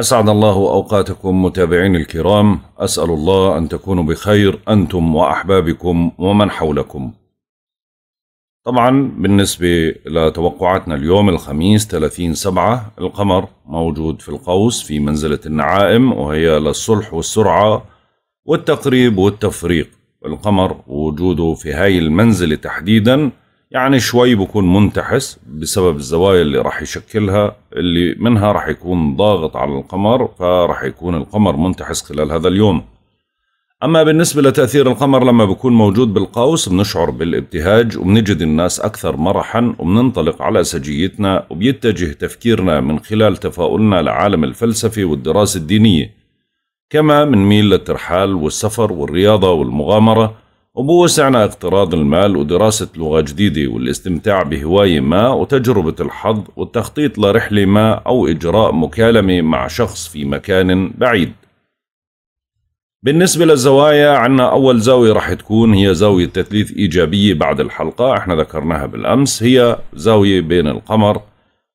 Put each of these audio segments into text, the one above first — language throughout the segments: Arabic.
أسعد الله أوقاتكم متابعين الكرام أسأل الله أن تكونوا بخير أنتم وأحبابكم ومن حولكم طبعا بالنسبة لتوقعاتنا اليوم الخميس 30 سبعة القمر موجود في القوس في منزلة النعائم وهي للصلح والسرعة والتقريب والتفريق القمر وجوده في هاي المنزلة تحديداً يعني شوي بكون منتحس بسبب الزوايا اللي راح يشكلها اللي منها راح يكون ضاغط على القمر فراح يكون القمر منتحس خلال هذا اليوم أما بالنسبة لتأثير القمر لما بكون موجود بالقوس بنشعر بالابتهاج وبنجد الناس أكثر مرحا وبننطلق على سجيتنا وبيتجه تفكيرنا من خلال تفاؤلنا لعالم الفلسفة والدراسة الدينية كما ميل للترحال والسفر والرياضة والمغامرة وبوسعنا اقتراض المال ودراسة لغة جديدة والاستمتاع بهواية ما وتجربة الحظ والتخطيط لرحلة ما أو إجراء مكالمة مع شخص في مكان بعيد بالنسبة للزوايا عنا أول زاوية رح تكون هي زاوية تثليث إيجابية بعد الحلقة احنا ذكرناها بالأمس هي زاوية بين القمر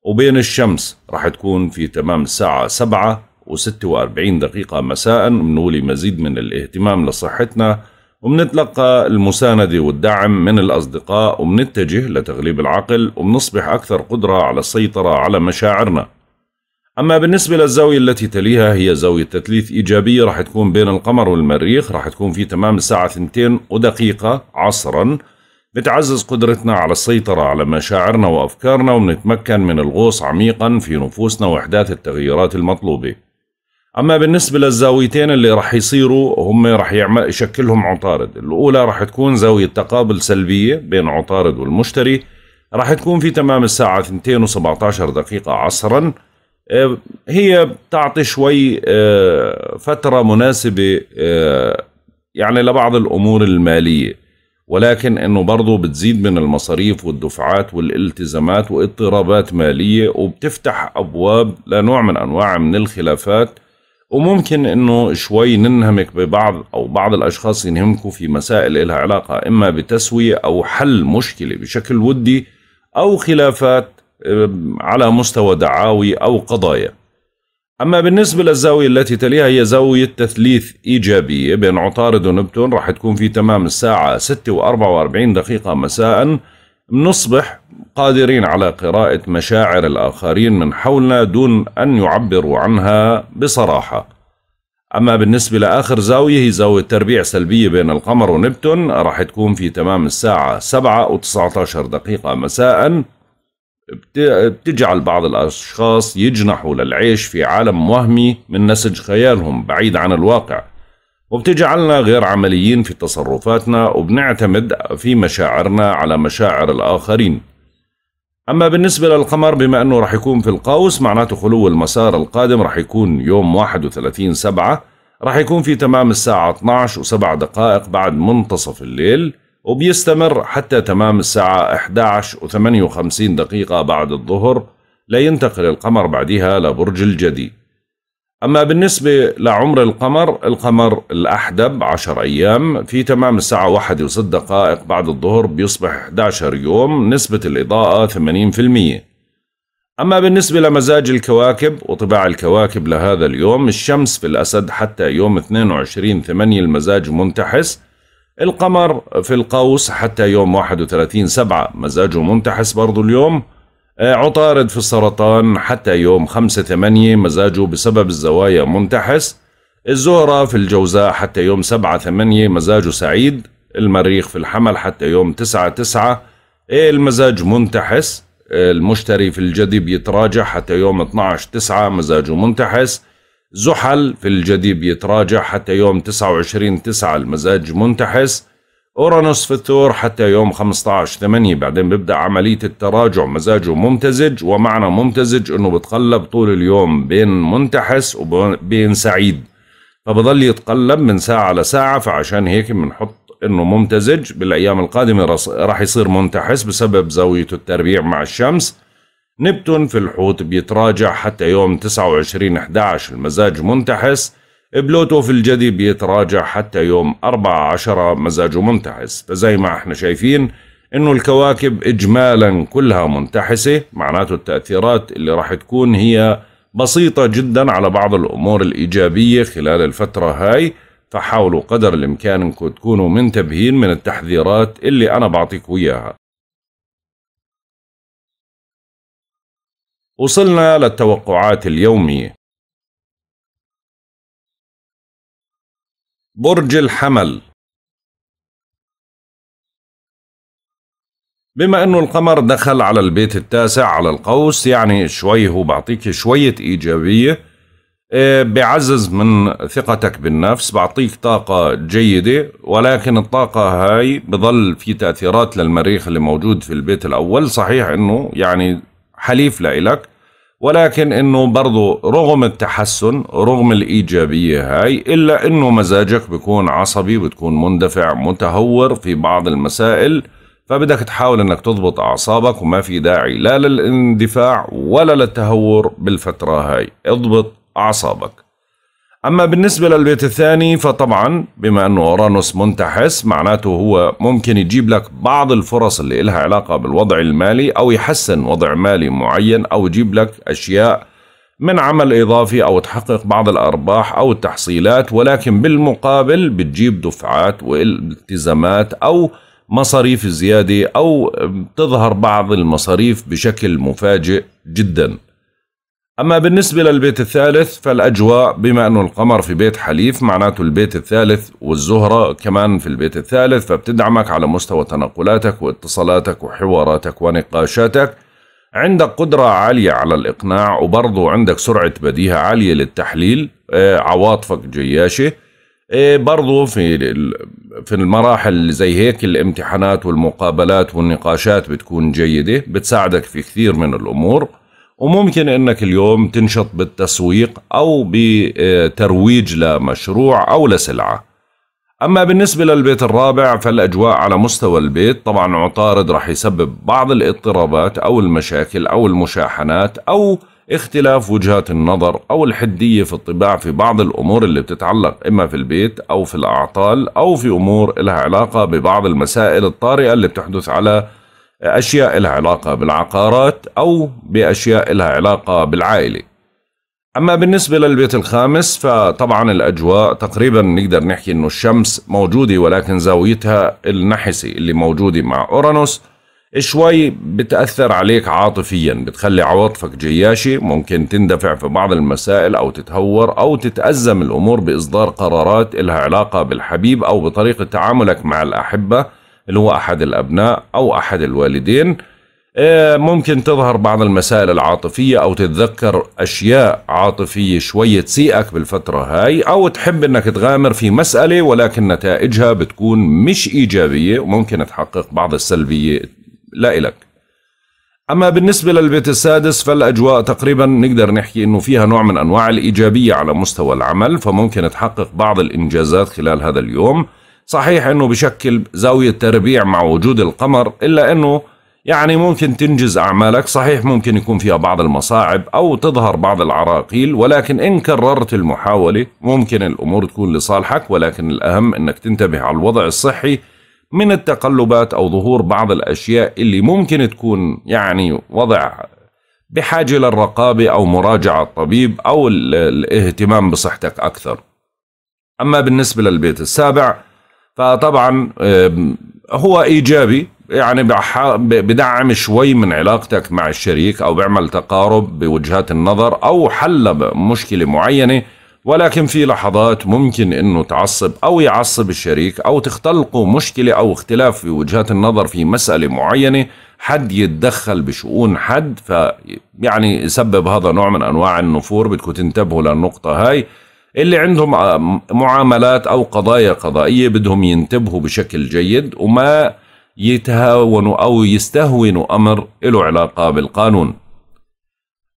وبين الشمس رح تكون في تمام الساعة سبعة وستة وأربعين دقيقة مساء بنولي مزيد من الاهتمام لصحتنا وبنتلقى المساندة والدعم من الأصدقاء وبنتجه لتغليب العقل وبنصبح أكثر قدرة على السيطرة على مشاعرنا أما بالنسبة للزاوية التي تليها هي زاوية تثليث إيجابية راح تكون بين القمر والمريخ راح تكون في تمام الساعة 2 ودقيقة عصرا بتعزز قدرتنا على السيطرة على مشاعرنا وأفكارنا وبنتمكن من الغوص عميقا في نفوسنا وإحداث التغييرات المطلوبة اما بالنسبه للزاويتين اللي راح يصيروا هم راح يعمل يشكلهم عطارد الاولى راح تكون زاويه تقابل سلبيه بين عطارد والمشتري راح تكون في تمام الساعه 2 و17 دقيقه عصرا آه، هي تعطي شوي آه، فتره مناسبه آه، يعني لبعض الامور الماليه ولكن انه برضه بتزيد من المصاريف والدفعات والالتزامات واضطرابات ماليه وبتفتح ابواب لنوع من انواع من الخلافات وممكن انه شوي ننهمك ببعض او بعض الاشخاص ينهمكوا في مسائل لها علاقه اما بتسويه او حل مشكله بشكل ودي او خلافات على مستوى دعاوي او قضايا. اما بالنسبه للزاويه التي تليها هي زاويه تثليث ايجابيه بين عطارد ونبتون راح تكون في تمام الساعه 6 و44 دقيقه مساء بنصبح قادرين على قراءة مشاعر الآخرين من حولنا دون أن يعبروا عنها بصراحة أما بالنسبة لآخر زاوية هي زاوية تربيع سلبية بين القمر ونبتون راح تكون في تمام الساعة 7 و 19 دقيقة مساء بتجعل بعض الأشخاص يجنحوا للعيش في عالم وهمي من نسج خيالهم بعيد عن الواقع وبتجعلنا غير عمليين في تصرفاتنا وبنعتمد في مشاعرنا على مشاعر الآخرين أما بالنسبة للقمر بما أنه رح يكون في القوس معناته خلو المسار القادم رح يكون يوم 31 سبعة رح يكون في تمام الساعة 12 و7 دقائق بعد منتصف الليل وبيستمر حتى تمام الساعة 11 و58 دقيقة بعد الظهر لينتقل القمر بعدها لبرج الجدي أما بالنسبة لعمر القمر القمر الأحدب عشر أيام في تمام الساعة واحد وست دقائق بعد الظهر بيصبح 11 يوم نسبة الإضاءة 80% أما بالنسبة لمزاج الكواكب وطباع الكواكب لهذا اليوم الشمس في الأسد حتى يوم 22 ثمانية المزاج منتحس القمر في القوس حتى يوم 31 سبعة مزاجه منتحس برضو اليوم آه، عطارد في السرطان حتى يوم خمسة ثمانية مزاجه بسبب الزوايا منتحس الزهرة في الجوزاء حتى يوم سبعة ثمانية مزاجه سعيد المريخ في الحمل حتى يوم تسعة تسعة إيه، المزاج منتحس آه، المشتري في الجدي بيتراجع حتى يوم 12 تسعة مزاجه منتحس زحل في الجدي بيتراجع حتى يوم تسعة وعشرين تسعة المزاج منتحس أورانوس في الثور حتى يوم 15 8 بعدين بيبدأ عملية التراجع مزاجه ممتزج ومعنى ممتزج أنه بتقلب طول اليوم بين منتحس وبين سعيد فبضل يتقلب من ساعة لساعة فعشان هيك بنحط أنه ممتزج بالأيام القادمة راح يصير منتحس بسبب زاويته التربيع مع الشمس نبتون في الحوت بيتراجع حتى يوم 29 11 المزاج منتحس بلوتو في الجدي بيتراجع حتى يوم 14 مزاجه منتحس فزي ما احنا شايفين انه الكواكب اجمالا كلها منتحسة معناته التأثيرات اللي راح تكون هي بسيطة جدا على بعض الامور الايجابية خلال الفترة هاي فحاولوا قدر الامكان انكم تكونوا منتبهين من التحذيرات اللي انا بعطيكم اياها وصلنا للتوقعات اليومية برج الحمل بما انه القمر دخل على البيت التاسع على القوس يعني شوي هو بعطيك شوية ايجابية إيه، بعزز من ثقتك بالنفس بعطيك طاقة جيدة ولكن الطاقة هاي بضل في تأثيرات للمريخ اللي موجود في البيت الأول صحيح أنه يعني حليف لإلك ولكن انه برضو رغم التحسن رغم الايجابيه هاي الا انه مزاجك بيكون عصبي بتكون مندفع متهور في بعض المسائل فبدك تحاول انك تضبط اعصابك وما في داعي لا للاندفاع ولا للتهور بالفتره هاي اضبط اعصابك أما بالنسبة للبيت الثاني فطبعا بما أنه أورانوس منتحس معناته هو ممكن يجيب لك بعض الفرص اللي إلها علاقة بالوضع المالي أو يحسن وضع مالي معين أو يجيب لك أشياء من عمل إضافي أو تحقق بعض الأرباح أو التحصيلات ولكن بالمقابل بتجيب دفعات والتزامات أو مصاريف زيادة أو تظهر بعض المصاريف بشكل مفاجئ جداً أما بالنسبة للبيت الثالث فالأجواء بما أنه القمر في بيت حليف معناته البيت الثالث والزهرة كمان في البيت الثالث فبتدعمك على مستوى تنقلاتك واتصالاتك وحواراتك ونقاشاتك عندك قدرة عالية على الإقناع وبرضو عندك سرعة بديهة عالية للتحليل آه، عواطفك جياشة آه، برضو في في المراحل زي هيك الامتحانات والمقابلات والنقاشات بتكون جيدة بتساعدك في كثير من الأمور وممكن انك اليوم تنشط بالتسويق او بترويج لمشروع او لسلعه اما بالنسبه للبيت الرابع فالاجواء على مستوى البيت طبعا عطارد رح يسبب بعض الاضطرابات او المشاكل او المشاحنات او اختلاف وجهات النظر او الحديه في الطباع في بعض الامور اللي بتتعلق اما في البيت او في الاعطال او في امور لها علاقه ببعض المسائل الطارئه اللي بتحدث على أشياء لها علاقة بالعقارات أو بأشياء لها علاقة بالعائلة أما بالنسبة للبيت الخامس فطبعا الأجواء تقريبا نقدر نحكي أنه الشمس موجودة ولكن زاويتها النحسة اللي موجودة مع أورانوس شوي بتأثر عليك عاطفيا بتخلي عواطفك جياشة ممكن تندفع في بعض المسائل أو تتهور أو تتأزم الأمور بإصدار قرارات إلها علاقة بالحبيب أو بطريقة تعاملك مع الأحبة اللي هو أحد الأبناء أو أحد الوالدين آه، ممكن تظهر بعض المسائل العاطفية أو تتذكر أشياء عاطفية شوية تسيئك بالفترة هاي أو تحب أنك تغامر في مسألة ولكن نتائجها بتكون مش إيجابية وممكن تحقق بعض السلبية لا إلك أما بالنسبة للبيت السادس فالأجواء تقريبا نقدر نحكي أنه فيها نوع من أنواع الإيجابية على مستوى العمل فممكن تحقق بعض الإنجازات خلال هذا اليوم صحيح انه بشكل زاوية تربيع مع وجود القمر الا انه يعني ممكن تنجز اعمالك صحيح ممكن يكون فيها بعض المصاعب او تظهر بعض العراقيل ولكن ان كررت المحاولة ممكن الامور تكون لصالحك ولكن الاهم انك تنتبه على الوضع الصحي من التقلبات او ظهور بعض الاشياء اللي ممكن تكون يعني وضع بحاجة للرقابة او مراجعة الطبيب او الاهتمام بصحتك اكثر اما بالنسبة للبيت السابع فطبعا هو ايجابي يعني بدعم شوي من علاقتك مع الشريك او بيعمل تقارب بوجهات النظر او حل مشكله معينه ولكن في لحظات ممكن انه تعصب او يعصب الشريك او تختلقوا مشكله او اختلاف في وجهات النظر في مساله معينه حد يتدخل بشؤون حد فيعني يسبب هذا نوع من انواع النفور بدكم تنتبهوا للنقطه هاي اللي عندهم معاملات أو قضايا قضائية بدهم ينتبهوا بشكل جيد وما يتهاونوا أو يستهونوا أمر له علاقة بالقانون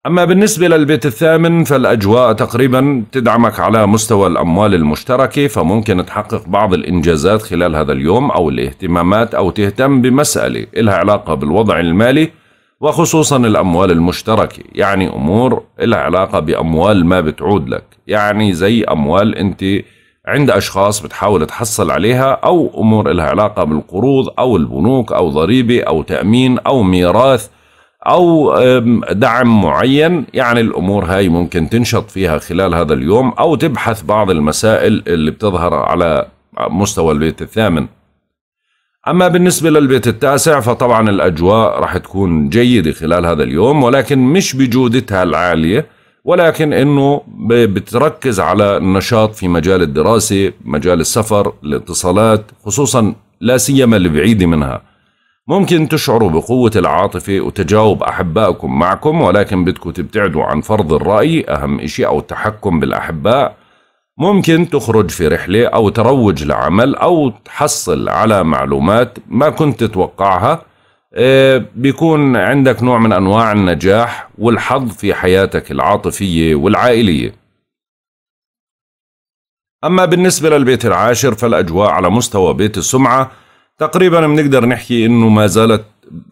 أما بالنسبة للبيت الثامن فالأجواء تقريبا تدعمك على مستوى الأموال المشتركة فممكن تحقق بعض الإنجازات خلال هذا اليوم أو الاهتمامات أو تهتم بمسألة إلها علاقة بالوضع المالي وخصوصا الأموال المشتركة يعني أمور لها علاقة بأموال ما بتعود لك يعني زي أموال أنت عند أشخاص بتحاول تحصل عليها أو أمور لها علاقة بالقروض أو البنوك أو ضريبة أو تأمين أو ميراث أو دعم معين يعني الأمور هاي ممكن تنشط فيها خلال هذا اليوم أو تبحث بعض المسائل اللي بتظهر على مستوى البيت الثامن أما بالنسبة للبيت التاسع فطبعا الأجواء رح تكون جيدة خلال هذا اليوم ولكن مش بجودتها العالية ولكن انه بتركز على النشاط في مجال الدراسه، مجال السفر، الاتصالات، خصوصا لا سيما البعيده منها. ممكن تشعروا بقوه العاطفه وتجاوب احبائكم معكم ولكن بدكم تبتعدوا عن فرض الراي اهم شيء او التحكم بالاحباء ممكن تخرج في رحلة أو تروج لعمل أو تحصل على معلومات ما كنت تتوقعها آه، بيكون عندك نوع من أنواع النجاح والحظ في حياتك العاطفية والعائلية أما بالنسبة للبيت العاشر فالأجواء على مستوى بيت السمعة تقريبا بنقدر نحكي إنه ما زالت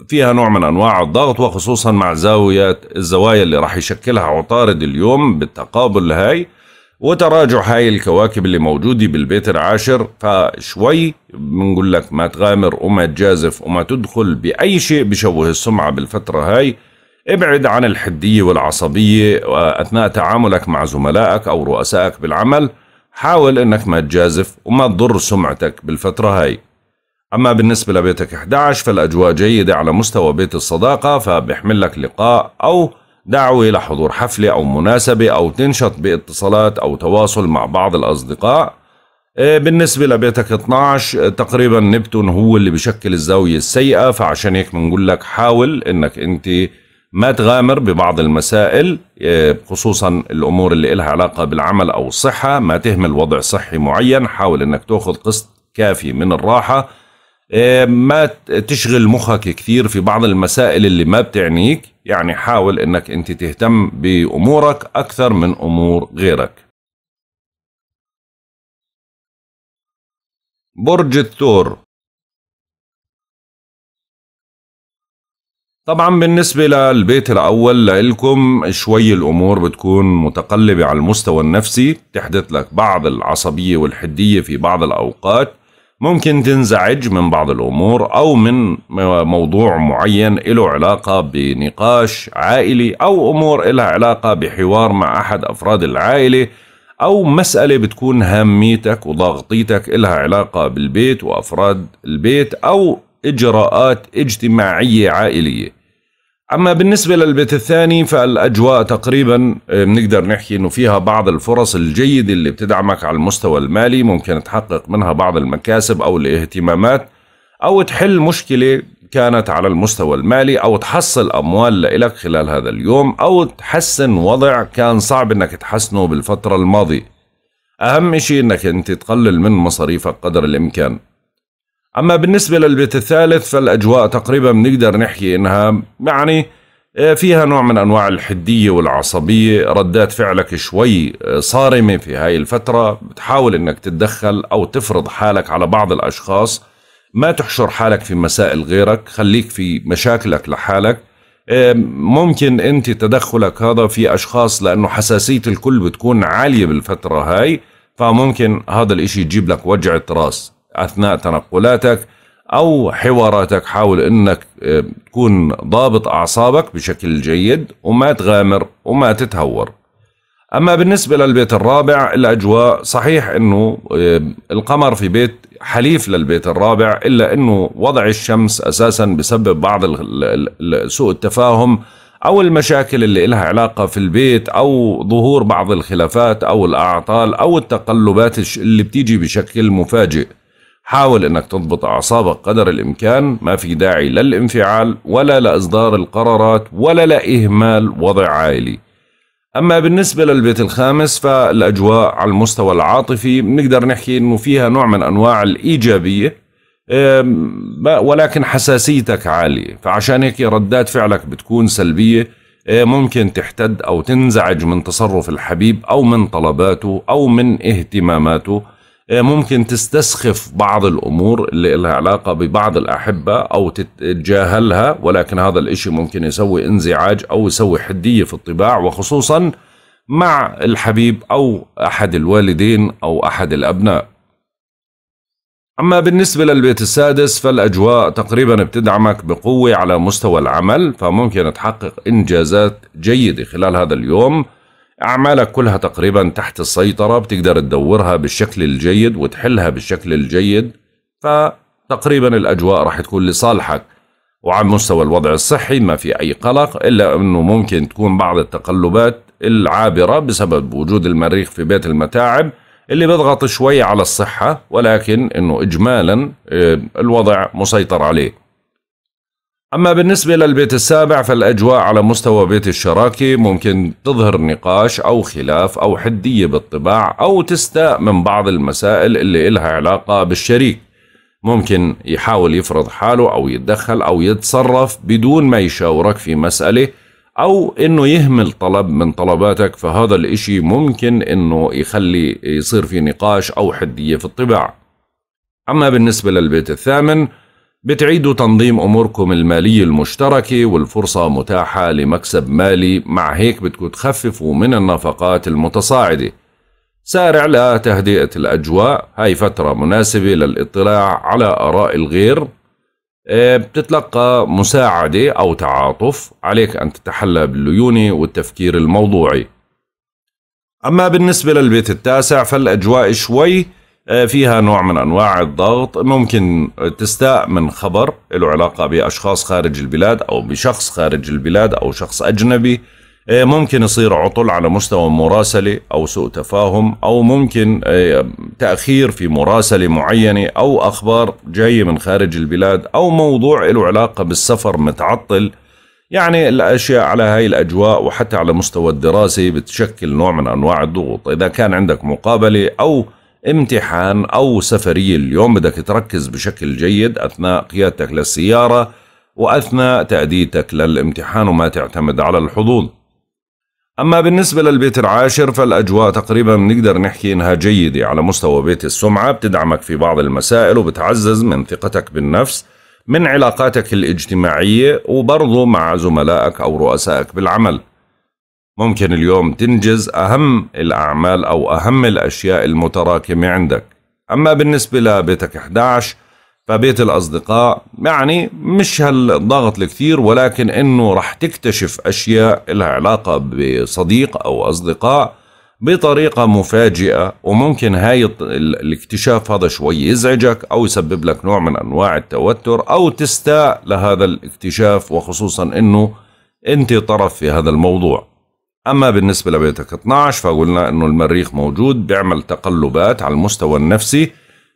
فيها نوع من أنواع الضغط وخصوصا مع زاوية الزوايا اللي راح يشكلها عطارد اليوم بالتقابل هاي وتراجع هاي الكواكب اللي موجودة بالبيت العاشر فشوي بنقول لك ما تغامر وما تجازف وما تدخل بأي شيء بشوه السمعة بالفترة هاي ابعد عن الحدية والعصبية أثناء تعاملك مع زملائك أو رؤسائك بالعمل حاول أنك ما تجازف وما تضر سمعتك بالفترة هاي أما بالنسبة لبيتك 11 فالأجواء جيدة على مستوى بيت الصداقة فبيحمل لك لقاء أو دعوة لحضور حفلة أو مناسبة أو تنشط باتصالات أو تواصل مع بعض الأصدقاء آه، بالنسبة لبيتك 12 آه، تقريبا نبتون هو اللي بشكل الزاوية السيئة فعشان هيك بنقول لك حاول انك انت ما تغامر ببعض المسائل آه، خصوصا الامور اللي لها علاقة بالعمل او الصحة ما تهمل وضع صحي معين حاول انك تاخذ قسط كافي من الراحة إيه، ما تشغل مخك كثير في بعض المسائل اللي ما بتعنيك يعني حاول انك انت تهتم بامورك اكثر من امور غيرك برج الثور طبعا بالنسبة للبيت الأول لإلكم شوي الأمور بتكون متقلبة على المستوى النفسي تحدث لك بعض العصبية والحدية في بعض الأوقات ممكن تنزعج من بعض الأمور أو من موضوع معين له علاقة بنقاش عائلي أو أمور لها علاقة بحوار مع أحد أفراد العائلة أو مسألة بتكون هاميتك وضغطيتك إلها علاقة بالبيت وأفراد البيت أو إجراءات اجتماعية عائلية اما بالنسبه للبيت الثاني فالاجواء تقريبا آه، بنقدر نحكي انه فيها بعض الفرص الجيده اللي بتدعمك على المستوى المالي ممكن تحقق منها بعض المكاسب او الاهتمامات او تحل مشكله كانت على المستوى المالي او تحصل اموال لإلك خلال هذا اليوم او تحسن وضع كان صعب انك تحسنه بالفتره الماضيه اهم شيء انك انت تقلل من مصاريفك قدر الامكان اما بالنسبه للبيت الثالث فالاجواء تقريبا بنقدر نحكي انها يعني آه، فيها نوع من انواع الحديه والعصبيه ردات فعلك شوي آه، صارمه في هاي الفتره بتحاول انك تتدخل او تفرض حالك على بعض الاشخاص ما تحشر حالك في مسائل غيرك خليك في مشاكلك لحالك آه، ممكن انت تدخلك هذا في اشخاص لانه حساسيه الكل بتكون عاليه بالفتره هاي فممكن هذا الاشي يجيب لك وجعة راس اثناء تنقلاتك او حواراتك حاول انك آه، تكون ضابط اعصابك بشكل جيد وما تغامر وما تتهور اما بالنسبه للبيت الرابع الاجواء صحيح انه آه، القمر في بيت حليف للبيت الرابع الا انه وضع الشمس اساسا بسبب بعض سوء التفاهم او المشاكل اللي لها علاقه في البيت او ظهور بعض الخلافات او الاعطال او التقلبات اللي بتيجي بشكل مفاجئ حاول انك تضبط اعصابك قدر الامكان ما في داعي للانفعال ولا لاصدار القرارات ولا لاهمال وضع عائلي اما بالنسبه للبيت الخامس فالاجواء على المستوى العاطفي بنقدر نحكي انه فيها نوع من انواع الايجابيه ولكن حساسيتك عاليه فعشان هيك ردات فعلك بتكون سلبيه آه، ممكن تحتد او تنزعج من تصرف الحبيب او من طلباته او من اهتماماته ممكن تستسخف بعض الأمور اللي لها علاقة ببعض الأحبة أو تتجاهلها ولكن هذا الإشي ممكن يسوي انزعاج أو يسوي حدية في الطباع وخصوصا مع الحبيب أو أحد الوالدين أو أحد الأبناء أما بالنسبة للبيت السادس فالأجواء تقريبا بتدعمك بقوة على مستوى العمل فممكن تحقق إنجازات جيدة خلال هذا اليوم أعمالك كلها تقريبا تحت السيطرة بتقدر تدورها بالشكل الجيد وتحلها بالشكل الجيد فتقريبا الأجواء راح تكون لصالحك وعلى مستوى الوضع الصحي ما في أي قلق إلا أنه ممكن تكون بعض التقلبات العابرة بسبب وجود المريخ في بيت المتاعب اللي بيضغط شوي على الصحة ولكن أنه إجمالا آه، الوضع مسيطر عليه أما بالنسبة للبيت السابع فالأجواء على مستوى بيت الشراكة ممكن تظهر نقاش أو خلاف أو حدية بالطباع أو تستاء من بعض المسائل اللي إلها علاقة بالشريك ممكن يحاول يفرض حاله أو يتدخل أو يتصرف بدون ما يشاورك في مسألة أو إنه يهمل طلب من طلباتك فهذا الإشي ممكن إنه يخلي يصير في نقاش أو حدية في الطباع أما بالنسبة للبيت الثامن بتعيدوا تنظيم أموركم المالية المشتركة والفرصة متاحة لمكسب مالي مع هيك بدكم تخففوا من النفقات المتصاعدة سارع لتهدئة الأجواء هاي فترة مناسبة للاطلاع على آراء الغير إيه، بتتلقى مساعدة أو تعاطف عليك أن تتحلى بالليونة والتفكير الموضوعي أما بالنسبة للبيت التاسع فالأجواء شوي آه، فيها نوع من انواع الضغط ممكن تستاء من خبر له علاقه باشخاص خارج البلاد او بشخص خارج البلاد او شخص اجنبي آه، ممكن يصير عطل على مستوى مراسله او سوء تفاهم او ممكن آه، تاخير في مراسله معينه او اخبار جايه من خارج البلاد او موضوع له علاقه بالسفر متعطل يعني الاشياء على هاي الاجواء وحتى على مستوى الدراسه بتشكل نوع من انواع الضغوط اذا كان عندك مقابله او امتحان أو سفرية اليوم بدك تركز بشكل جيد أثناء قيادتك للسيارة وأثناء تأديتك للامتحان وما تعتمد على الحظوظ أما بالنسبة للبيت العاشر فالأجواء تقريبا بنقدر نحكي إنها جيدة على مستوى بيت السمعة بتدعمك في بعض المسائل وبتعزز من ثقتك بالنفس من علاقاتك الاجتماعية وبرضه مع زملائك أو رؤسائك بالعمل ممكن اليوم تنجز أهم الأعمال أو أهم الأشياء المتراكمة عندك أما بالنسبة لبيتك 11 فبيت الأصدقاء يعني مش هالضغط الكثير ولكن إنه رح تكتشف أشياء لها علاقة بصديق أو أصدقاء بطريقة مفاجئة وممكن هاي الاكتشاف هذا شوي يزعجك أو يسبب لك نوع من أنواع التوتر أو تستاء لهذا الاكتشاف وخصوصا أنه أنت طرف في هذا الموضوع أما بالنسبة لبيتك 12 فقلنا أنه المريخ موجود بيعمل تقلبات على المستوى النفسي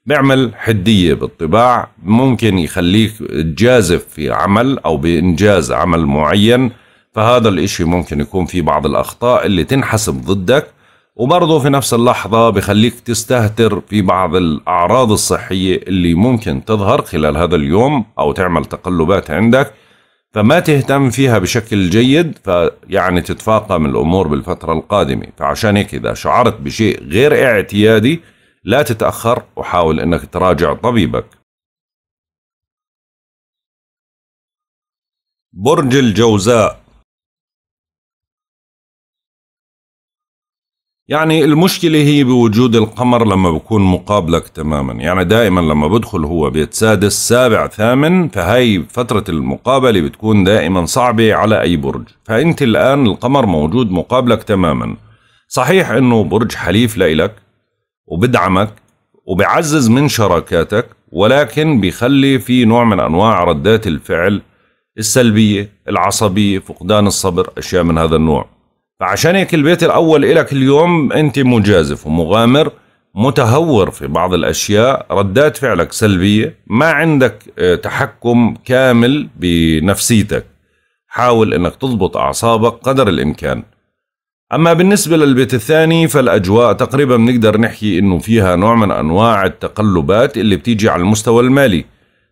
بيعمل حدية بالطباع ممكن يخليك تجازف في عمل أو بإنجاز عمل معين فهذا الإشي ممكن يكون في بعض الأخطاء اللي تنحسب ضدك وبرضه في نفس اللحظة بخليك تستهتر في بعض الأعراض الصحية اللي ممكن تظهر خلال هذا اليوم أو تعمل تقلبات عندك فما تهتم فيها بشكل جيد فيعني تتفاقم الامور بالفتره القادمه فعشان هيك اذا شعرت بشيء غير اعتيادي لا تتاخر وحاول انك تراجع طبيبك برج الجوزاء يعني المشكلة هي بوجود القمر لما بكون مقابلك تماما يعني دائما لما بدخل هو بيت سادس سابع ثامن فهي فترة المقابلة بتكون دائما صعبة على أي برج فأنت الآن القمر موجود مقابلك تماما صحيح أنه برج حليف لإلك وبدعمك وبعزز من شراكاتك ولكن بيخلي في نوع من أنواع ردات الفعل السلبية العصبية فقدان الصبر أشياء من هذا النوع فعشان هيك البيت الأول إلك اليوم أنت مجازف ومغامر متهور في بعض الأشياء ردات فعلك سلبية ما عندك آه، تحكم كامل بنفسيتك حاول أنك تضبط أعصابك قدر الإمكان أما بالنسبة للبيت الثاني فالأجواء تقريبا بنقدر نحكي أنه فيها نوع من أنواع التقلبات اللي بتيجي على المستوى المالي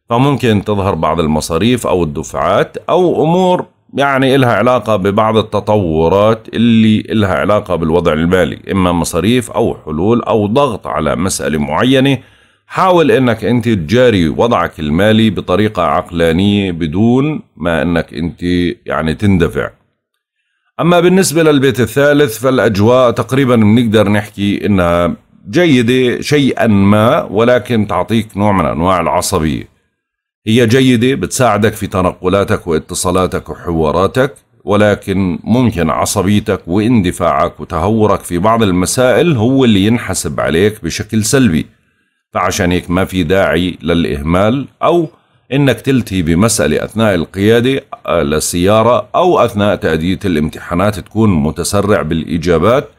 فممكن تظهر بعض المصاريف أو الدفعات أو أمور يعني إلها علاقة ببعض التطورات اللي إلها علاقة بالوضع المالي إما مصاريف أو حلول أو ضغط على مسألة معينة حاول انك انت تجاري وضعك المالي بطريقة عقلانية بدون ما انك انت يعني تندفع اما بالنسبة للبيت الثالث فالاجواء تقريبا بنقدر نحكي انها جيدة شيئا ما ولكن تعطيك نوع من انواع العصبية هي جيدة بتساعدك في تنقلاتك واتصالاتك وحواراتك ولكن ممكن عصبيتك واندفاعك وتهورك في بعض المسائل هو اللي ينحسب عليك بشكل سلبي فعشان هيك ما في داعي للإهمال أو إنك تلتهي بمسألة أثناء القيادة آه، للسيارة أو أثناء تأدية الامتحانات تكون متسرع بالإجابات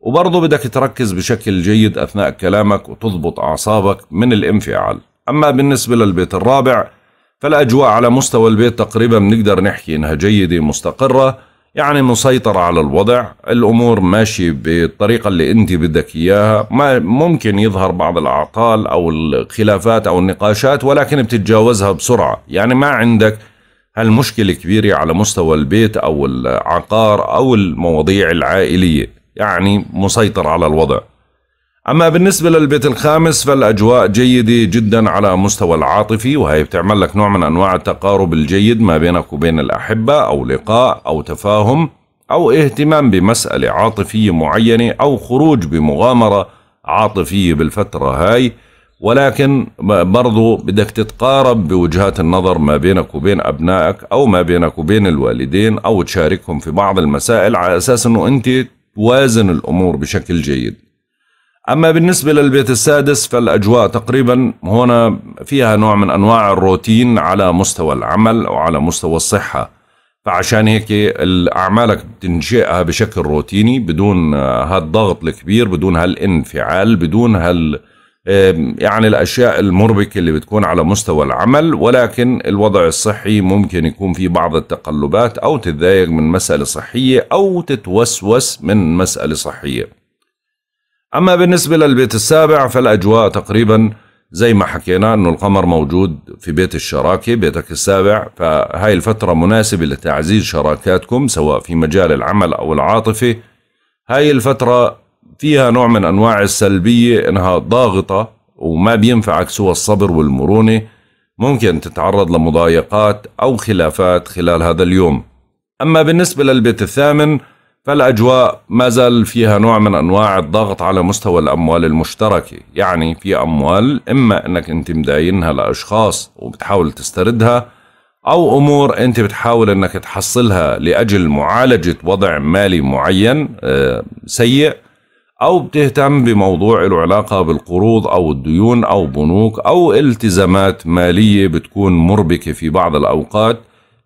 وبرضه بدك تركز بشكل جيد أثناء كلامك وتضبط أعصابك من الانفعال أما بالنسبة للبيت الرابع فالأجواء على مستوى البيت تقريبا بنقدر نحكي إنها جيدة مستقرة يعني مسيطرة على الوضع الأمور ماشية بالطريقة اللي أنت بدك إياها ما ممكن يظهر بعض الأعطال أو الخلافات أو النقاشات ولكن بتتجاوزها بسرعة يعني ما عندك هالمشكلة كبيرة على مستوى البيت أو العقار أو المواضيع العائلية يعني مسيطر على الوضع أما بالنسبة للبيت الخامس فالأجواء جيدة جدا على مستوى العاطفي وهي بتعمل لك نوع من أنواع التقارب الجيد ما بينك وبين الأحبة أو لقاء أو تفاهم أو اهتمام بمسألة عاطفية معينة أو خروج بمغامرة عاطفية بالفترة هاي ولكن برضو بدك تتقارب بوجهات النظر ما بينك وبين أبنائك أو ما بينك وبين الوالدين أو تشاركهم في بعض المسائل على أساس أنه أنت توازن الأمور بشكل جيد أما بالنسبة للبيت السادس فالأجواء تقريبا هنا فيها نوع من أنواع الروتين على مستوى العمل أو على مستوى الصحة فعشان هيك أعمالك بتنشئها بشكل روتيني بدون هالضغط الكبير بدون هالانفعال بدون هال يعني الأشياء المربكة اللي بتكون على مستوى العمل ولكن الوضع الصحي ممكن يكون في بعض التقلبات أو تتضايق من مسألة صحية أو تتوسوس من مسألة صحية أما بالنسبة للبيت السابع فالأجواء تقريبا زي ما حكينا أنه القمر موجود في بيت الشراكة بيتك السابع فهاي الفترة مناسبة لتعزيز شراكاتكم سواء في مجال العمل أو العاطفة هاي الفترة فيها نوع من أنواع السلبية أنها ضاغطة وما بينفعك سوى الصبر والمرونة ممكن تتعرض لمضايقات أو خلافات خلال هذا اليوم أما بالنسبة للبيت الثامن فالأجواء ما زال فيها نوع من أنواع الضغط على مستوى الأموال المشتركة يعني في أموال إما أنك أنت مداينها لأشخاص وبتحاول تستردها أو أمور أنت بتحاول أنك تحصلها لأجل معالجة وضع مالي معين آه، سيء أو بتهتم بموضوع له علاقة بالقروض أو الديون أو بنوك أو التزامات مالية بتكون مربكة في بعض الأوقات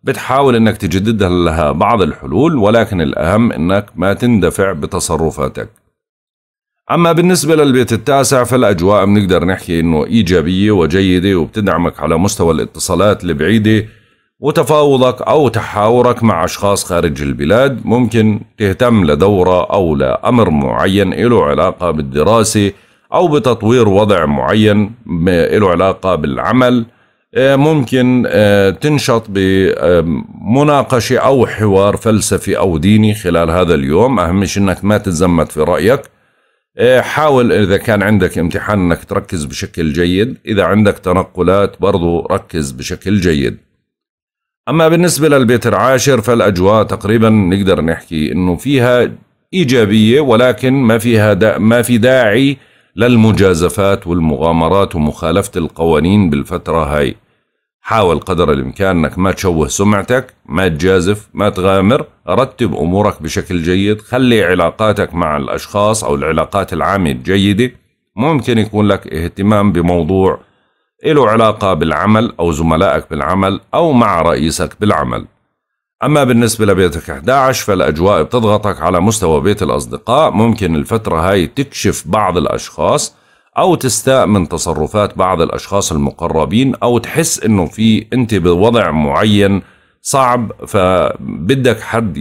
بتحاول انك تجدد لها بعض الحلول ولكن الاهم انك ما تندفع بتصرفاتك اما بالنسبه للبيت التاسع فالاجواء بنقدر نحكي انه ايجابيه وجيده وبتدعمك على مستوى الاتصالات البعيده وتفاوضك او تحاورك مع اشخاص خارج البلاد ممكن تهتم لدوره او لامر معين له علاقه بالدراسه او بتطوير وضع معين له علاقه بالعمل آه، ممكن آه، تنشط بمناقشة أو حوار فلسفي أو ديني خلال هذا اليوم أهم شيء أنك ما تتزمت في رأيك آه، حاول إذا كان عندك امتحان أنك تركز بشكل جيد إذا عندك تنقلات برضو ركز بشكل جيد أما بالنسبة للبيت العاشر فالأجواء تقريبا نقدر نحكي أنه فيها إيجابية ولكن ما فيها دا ما في داعي للمجازفات والمغامرات ومخالفة القوانين بالفترة هاي حاول قدر الإمكان أنك ما تشوه سمعتك ما تجازف ما تغامر رتب أمورك بشكل جيد خلي علاقاتك مع الأشخاص أو العلاقات العامة جيدة ممكن يكون لك اهتمام بموضوع له علاقة بالعمل أو زملائك بالعمل أو مع رئيسك بالعمل أما بالنسبة لبيتك 11 فالأجواء بتضغطك على مستوى بيت الأصدقاء ممكن الفترة هاي تكشف بعض الأشخاص او تستاء من تصرفات بعض الاشخاص المقربين او تحس انه في انت بوضع معين صعب فبدك حد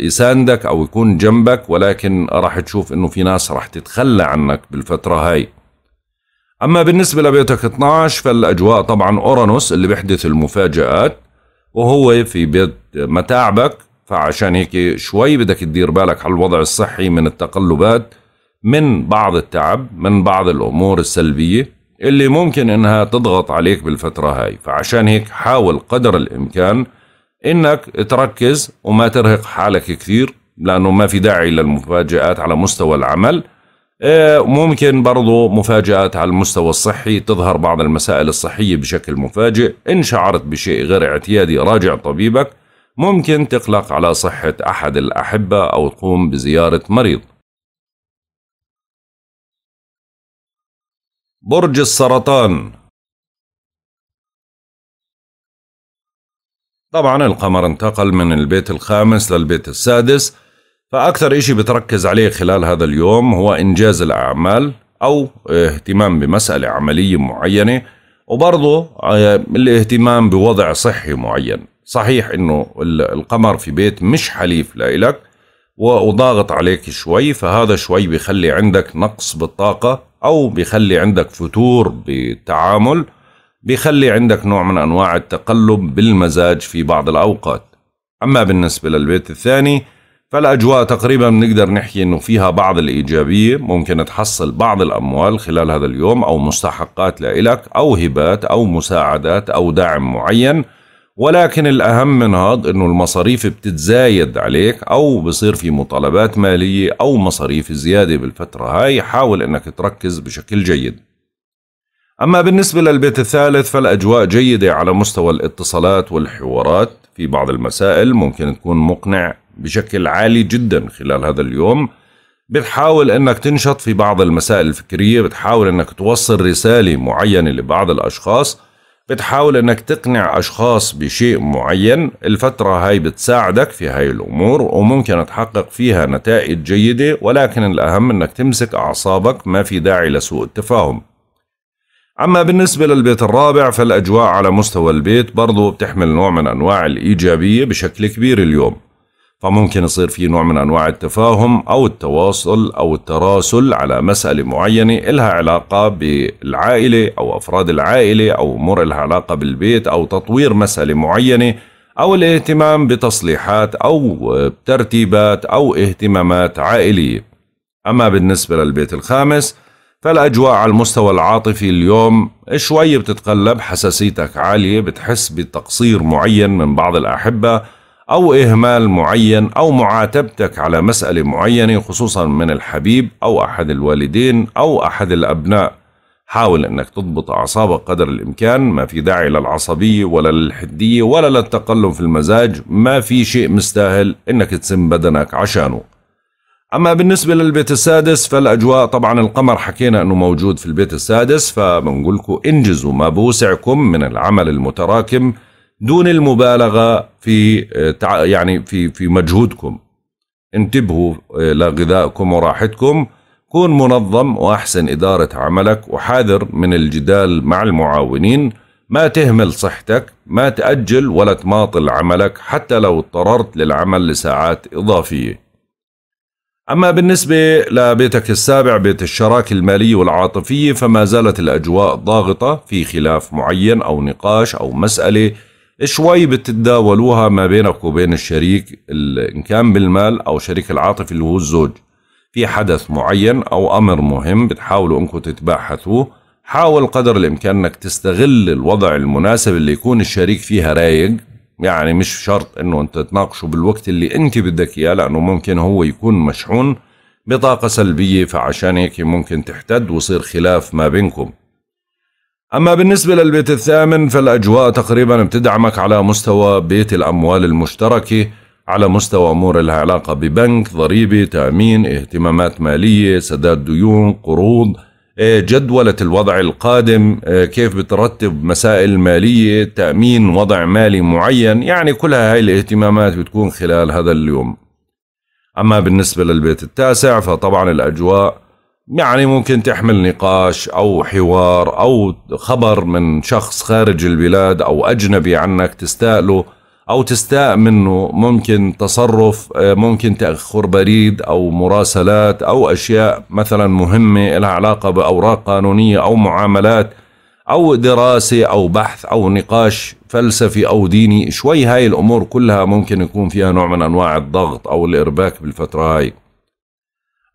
يساندك او يكون جنبك ولكن راح تشوف انه في ناس راح تتخلى عنك بالفتره هاي اما بالنسبه لبيتك 12 فالاجواء طبعا اورانوس اللي بيحدث المفاجات وهو في بيت متاعبك فعشان هيك شوي بدك تدير بالك على الوضع الصحي من التقلبات من بعض التعب من بعض الأمور السلبية اللي ممكن إنها تضغط عليك بالفترة هاي فعشان هيك حاول قدر الإمكان إنك تركز وما ترهق حالك كثير لأنه ما في داعي للمفاجآت على مستوى العمل آه، ممكن برضو مفاجآت على المستوى الصحي تظهر بعض المسائل الصحية بشكل مفاجئ إن شعرت بشيء غير اعتيادي راجع طبيبك ممكن تقلق على صحة أحد الأحبة أو تقوم بزيارة مريض برج السرطان طبعا القمر انتقل من البيت الخامس للبيت السادس فأكثر إشي بتركز عليه خلال هذا اليوم هو إنجاز الأعمال أو اهتمام بمسألة عملية معينة وبرضه آه، الاهتمام بوضع صحي معين صحيح إنه القمر في بيت مش حليف لإلك وضاغط عليك شوي فهذا شوي بيخلي عندك نقص بالطاقة او بيخلي عندك فتور بالتعامل بيخلي عندك نوع من انواع التقلب بالمزاج في بعض الاوقات اما بالنسبه للبيت الثاني فالاجواء تقريبا بنقدر نحكي انه فيها بعض الايجابيه ممكن تحصل بعض الاموال خلال هذا اليوم او مستحقات لإلك او هبات او مساعدات او دعم معين ولكن الأهم من هذا إنه المصاريف بتتزايد عليك أو بصير في مطالبات مالية أو مصاريف زيادة بالفترة هاي حاول إنك تركز بشكل جيد أما بالنسبة للبيت الثالث فالأجواء جيدة على مستوى الاتصالات والحوارات في بعض المسائل ممكن تكون مقنع بشكل عالي جدا خلال هذا اليوم بتحاول انك تنشط في بعض المسائل الفكرية بتحاول انك توصل رسالة معينة لبعض الاشخاص بتحاول انك تقنع اشخاص بشيء معين الفترة هاي بتساعدك في هاي الامور وممكن تحقق فيها نتائج جيدة ولكن الاهم انك تمسك اعصابك ما في داعي لسوء التفاهم أما بالنسبة للبيت الرابع فالأجواء على مستوى البيت برضو بتحمل نوع من أنواع الإيجابية بشكل كبير اليوم فممكن يصير في نوع من أنواع التفاهم أو التواصل أو التراسل على مسألة معينة إلها علاقة بالعائلة أو أفراد العائلة أو أمور إلها علاقة بالبيت أو تطوير مسألة معينة أو الاهتمام بتصليحات أو ترتيبات أو اهتمامات عائلية أما بالنسبة للبيت الخامس فالأجواء على المستوى العاطفي اليوم شوي بتتقلب حساسيتك عالية بتحس بتقصير معين من بعض الأحبة أو إهمال معين أو معاتبتك على مسألة معينة خصوصا من الحبيب أو أحد الوالدين أو أحد الأبناء حاول أنك تضبط أعصابك قدر الإمكان ما في داعي للعصبية ولا للحدية ولا للتقلب في المزاج ما في شيء مستاهل أنك تسم بدنك عشانه أما بالنسبة للبيت السادس فالأجواء طبعا القمر حكينا أنه موجود في البيت السادس فبنقول لكم انجزوا ما بوسعكم من العمل المتراكم دون المبالغه في آه، يعني في في مجهودكم انتبهوا آه، لغذائكم وراحتكم كون منظم واحسن اداره عملك وحاذر من الجدال مع المعاونين ما تهمل صحتك ما تاجل ولا تماطل عملك حتى لو اضطررت للعمل لساعات اضافيه أما بالنسبة لبيتك السابع بيت الشراكة المالية والعاطفية فما زالت الأجواء ضاغطة في خلاف معين أو نقاش أو مسألة شوي بتتداولوها ما بينك وبين الشريك ان كان بالمال او شريك العاطفي اللي هو الزوج في حدث معين او امر مهم بتحاولوا انكم تتباحثوه حاول قدر الامكان انك تستغل الوضع المناسب اللي يكون الشريك فيها رايق يعني مش شرط انه انت تناقشه بالوقت اللي انت بدك اياه لانه ممكن هو يكون مشحون بطاقه سلبيه فعشان هيك ممكن تحتد ويصير خلاف ما بينكم أما بالنسبة للبيت الثامن فالأجواء تقريبا بتدعمك على مستوى بيت الأموال المشتركة على مستوى أمور لها علاقة ببنك ضريبة تأمين اهتمامات مالية سداد ديون قروض إيه، جدولة الوضع القادم إيه، كيف بترتب مسائل مالية تأمين وضع مالي معين يعني كل هاي الاهتمامات بتكون خلال هذا اليوم أما بالنسبة للبيت التاسع فطبعا الأجواء يعني ممكن تحمل نقاش او حوار او خبر من شخص خارج البلاد او اجنبي عنك تستاهله او تستاء منه ممكن تصرف ممكن تاخر بريد او مراسلات او اشياء مثلا مهمه لها علاقه باوراق قانونيه او معاملات او دراسه او بحث او نقاش فلسفي او ديني شوي هاي الامور كلها ممكن يكون فيها نوع من انواع الضغط او الارباك بالفتره هاي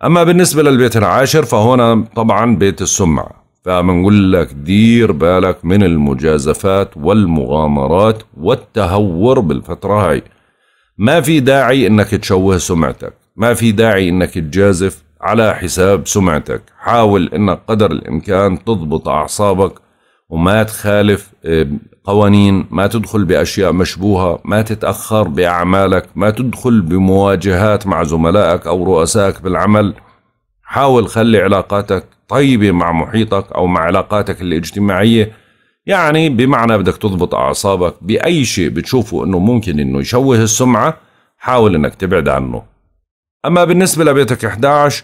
أما بالنسبة للبيت العاشر فهنا طبعا بيت السمعة فمنقول لك دير بالك من المجازفات والمغامرات والتهور بالفترة هاي ما في داعي انك تشوه سمعتك ما في داعي انك تجازف على حساب سمعتك حاول انك قدر الامكان تضبط اعصابك وما تخالف آه، قوانين ما تدخل بأشياء مشبوهة ما تتأخر بأعمالك ما تدخل بمواجهات مع زملائك أو رؤسائك بالعمل حاول خلي علاقاتك طيبة مع محيطك أو مع علاقاتك الاجتماعية يعني بمعنى بدك تضبط أعصابك بأي شيء بتشوفه أنه ممكن أنه يشوه السمعة حاول أنك تبعد عنه أما بالنسبة لبيتك 11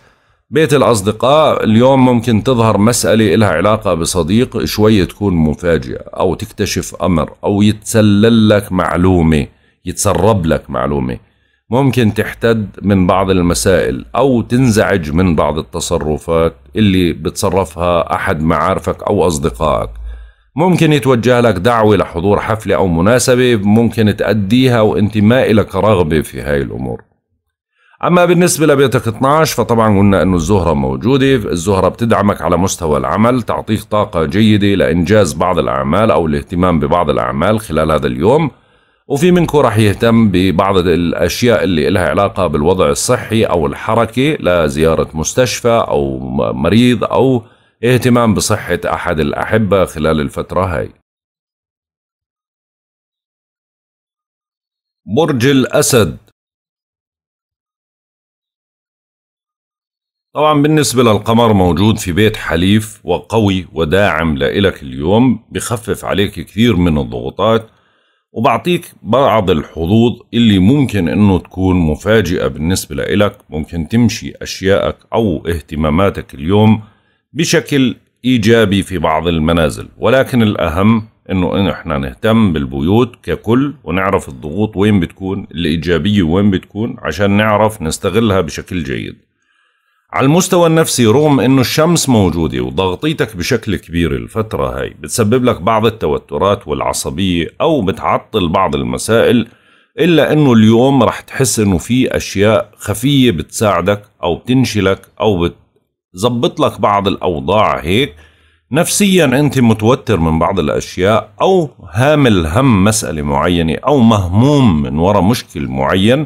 بيت الأصدقاء اليوم ممكن تظهر مسألة لها علاقة بصديق شوي تكون مفاجئة أو تكتشف أمر أو يتسلل لك معلومة يتسرب لك معلومة ممكن تحتد من بعض المسائل أو تنزعج من بعض التصرفات اللي بتصرفها أحد معارفك أو أصدقائك ممكن يتوجه لك دعوة لحضور حفلة أو مناسبة ممكن تأديها وأنت ما إلك رغبة في هاي الأمور أما بالنسبة لبيتك 12 فطبعا قلنا أنه الزهرة موجودة الزهرة بتدعمك على مستوى العمل تعطيك طاقة جيدة لإنجاز بعض الأعمال أو الاهتمام ببعض الأعمال خلال هذا اليوم وفي منكم راح يهتم ببعض الأشياء اللي لها علاقة بالوضع الصحي أو الحركة لزيارة مستشفى أو مريض أو اهتمام بصحة أحد الأحبة خلال الفترة هاي برج الأسد طبعا بالنسبة للقمر موجود في بيت حليف وقوي وداعم لإلك اليوم بخفف عليك كثير من الضغوطات وبعطيك بعض الحظوظ اللي ممكن انه تكون مفاجئة بالنسبة لإلك ممكن تمشي أشياءك أو اهتماماتك اليوم بشكل إيجابي في بعض المنازل ولكن الأهم انه احنا نهتم بالبيوت ككل ونعرف الضغوط وين بتكون الإيجابية وين بتكون عشان نعرف نستغلها بشكل جيد على المستوى النفسي رغم انه الشمس موجودة وضغطيتك بشكل كبير الفترة هاي بتسبب لك بعض التوترات والعصبية او بتعطل بعض المسائل الا انه اليوم رح تحس انه في اشياء خفية بتساعدك او بتنشلك او بتزبط لك بعض الاوضاع هيك نفسيا انت متوتر من بعض الاشياء او هامل هم مسألة معينة او مهموم من وراء مشكل معين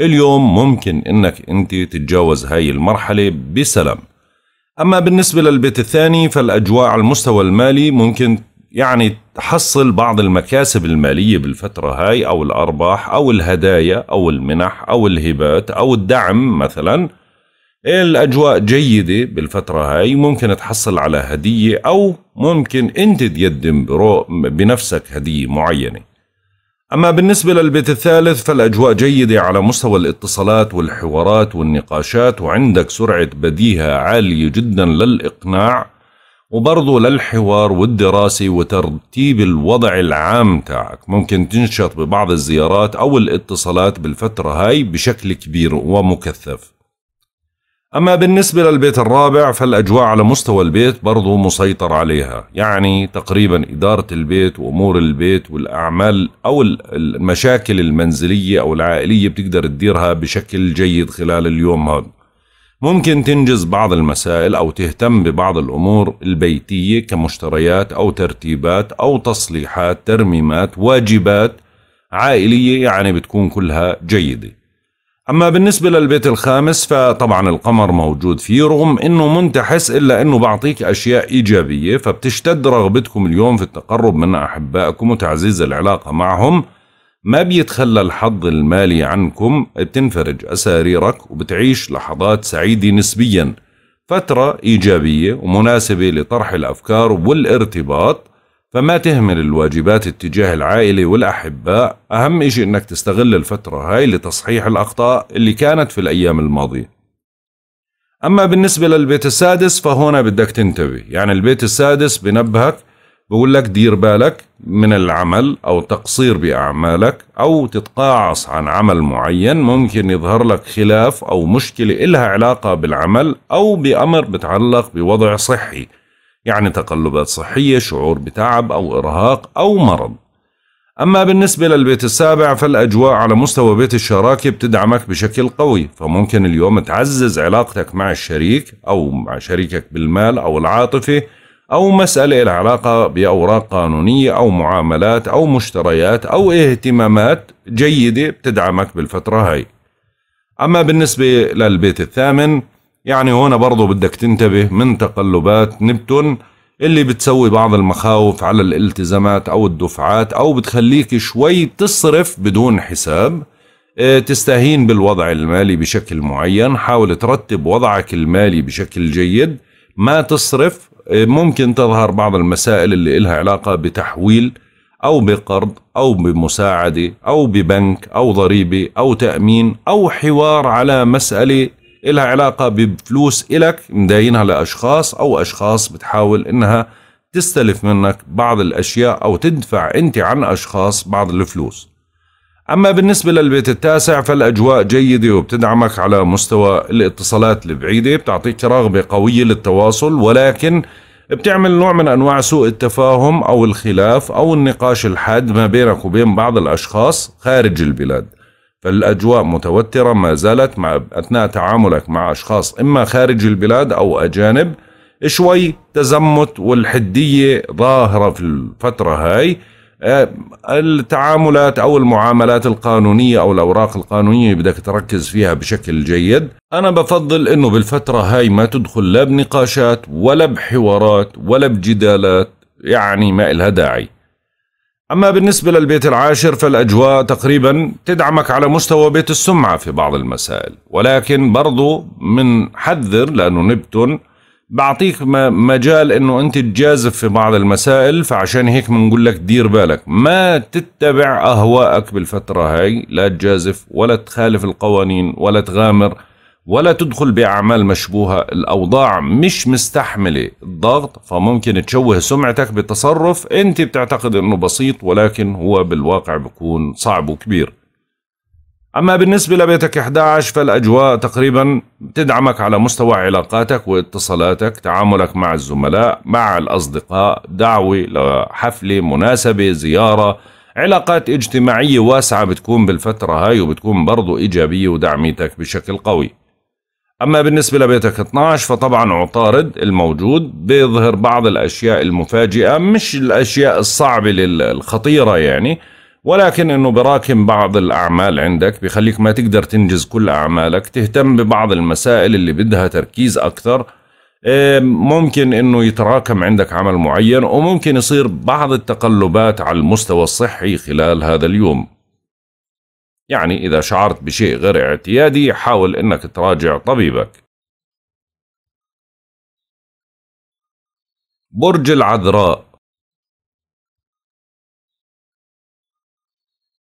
اليوم ممكن انك انت تتجاوز هاي المرحلة بسلام اما بالنسبة للبيت الثاني فالاجواء على المستوى المالي ممكن يعني تحصل بعض المكاسب المالية بالفترة هاي او الارباح او الهدايا او المنح او الهبات او الدعم مثلا الاجواء جيدة بالفترة هاي ممكن تحصل على هدية او ممكن انت تقدم بنفسك هدية معينة أما بالنسبة للبيت الثالث فالأجواء جيدة على مستوى الاتصالات والحوارات والنقاشات وعندك سرعة بديهة عالية جدا للإقناع وبرضو للحوار والدراسة وترتيب الوضع العام تاعك ممكن تنشط ببعض الزيارات أو الاتصالات بالفترة هاي بشكل كبير ومكثف أما بالنسبة للبيت الرابع فالأجواء على مستوى البيت برضو مسيطر عليها يعني تقريبا إدارة البيت وأمور البيت والأعمال أو المشاكل المنزلية أو العائلية بتقدر تديرها بشكل جيد خلال اليوم هذا ممكن تنجز بعض المسائل أو تهتم ببعض الأمور البيتية كمشتريات أو ترتيبات أو تصليحات ترميمات واجبات عائلية يعني بتكون كلها جيدة أما بالنسبة للبيت الخامس فطبعا القمر موجود فيه رغم أنه منتحس إلا أنه بعطيك أشياء إيجابية فبتشتد رغبتكم اليوم في التقرب من أحبائكم وتعزيز العلاقة معهم ما بيتخلى الحظ المالي عنكم بتنفرج أساريرك وبتعيش لحظات سعيدة نسبيا فترة إيجابية ومناسبة لطرح الأفكار والارتباط فما تهمل الواجبات اتجاه العائلة والأحباء أهم إشي أنك تستغل الفترة هاي لتصحيح الأخطاء اللي كانت في الأيام الماضية أما بالنسبة للبيت السادس فهنا بدك تنتبه يعني البيت السادس بنبهك بقول لك دير بالك من العمل أو تقصير بأعمالك أو تتقاعص عن عمل معين ممكن يظهر لك خلاف أو مشكلة إلها علاقة بالعمل أو بأمر بتعلق بوضع صحي يعني تقلبات صحية شعور بتعب أو إرهاق أو مرض أما بالنسبة للبيت السابع فالأجواء على مستوى بيت الشراكة بتدعمك بشكل قوي فممكن اليوم تعزز علاقتك مع الشريك أو مع شريكك بالمال أو العاطفة أو مسألة العلاقة علاقة بأوراق قانونية أو معاملات أو مشتريات أو اهتمامات جيدة بتدعمك بالفترة هاي أما بالنسبة للبيت الثامن يعني هنا برضه بدك تنتبه من تقلبات نبتون اللي بتسوي بعض المخاوف على الالتزامات أو الدفعات أو بتخليك شوي تصرف بدون حساب آه، تستهين بالوضع المالي بشكل معين حاول ترتب وضعك المالي بشكل جيد ما تصرف آه، ممكن تظهر بعض المسائل اللي إلها علاقة بتحويل أو بقرض أو بمساعدة أو ببنك أو ضريبة أو تأمين أو حوار على مسألة إلها علاقة بفلوس إلك مداينها لأشخاص أو أشخاص بتحاول إنها تستلف منك بعض الأشياء أو تدفع أنت عن أشخاص بعض الفلوس أما بالنسبة للبيت التاسع فالأجواء جيدة وبتدعمك على مستوى الاتصالات البعيدة بتعطيك رغبة قوية للتواصل ولكن بتعمل نوع من أنواع سوء التفاهم أو الخلاف أو النقاش الحاد ما بينك وبين بعض الأشخاص خارج البلاد فالأجواء متوترة ما زالت مع أثناء تعاملك مع أشخاص إما خارج البلاد أو أجانب شوي تزمت والحدية ظاهرة في الفترة هاي آه، التعاملات أو المعاملات القانونية أو الأوراق القانونية بدك تركز فيها بشكل جيد أنا بفضل أنه بالفترة هاي ما تدخل لا بنقاشات ولا بحوارات ولا بجدالات يعني ما إلها داعي أما بالنسبة للبيت العاشر فالأجواء تقريبا تدعمك على مستوى بيت السمعة في بعض المسائل ولكن برضو من حذر لأنه نبتون بعطيك مجال أنه أنت تجازف في بعض المسائل فعشان هيك منقول لك دير بالك ما تتبع أهواءك بالفترة هاي لا تجازف ولا تخالف القوانين ولا تغامر ولا تدخل بأعمال مشبوهة الأوضاع مش مستحملة الضغط فممكن تشوه سمعتك بتصرف أنت بتعتقد أنه بسيط ولكن هو بالواقع بيكون صعب وكبير أما بالنسبة لبيتك 11 فالأجواء تقريبا تدعمك على مستوى علاقاتك واتصالاتك تعاملك مع الزملاء مع الأصدقاء دعوة لحفلة مناسبة زيارة علاقات اجتماعية واسعة بتكون بالفترة هاي وبتكون برضو إيجابية ودعميتك بشكل قوي أما بالنسبة لبيتك 12 فطبعا عطارد الموجود بيظهر بعض الأشياء المفاجئة مش الأشياء الصعبة الخطيرة يعني ولكن أنه براكم بعض الأعمال عندك بخليك ما تقدر تنجز كل أعمالك تهتم ببعض المسائل اللي بدها تركيز أكثر ممكن أنه يتراكم عندك عمل معين وممكن يصير بعض التقلبات على المستوى الصحي خلال هذا اليوم يعني إذا شعرت بشيء غير اعتيادي حاول إنك تراجع طبيبك برج العذراء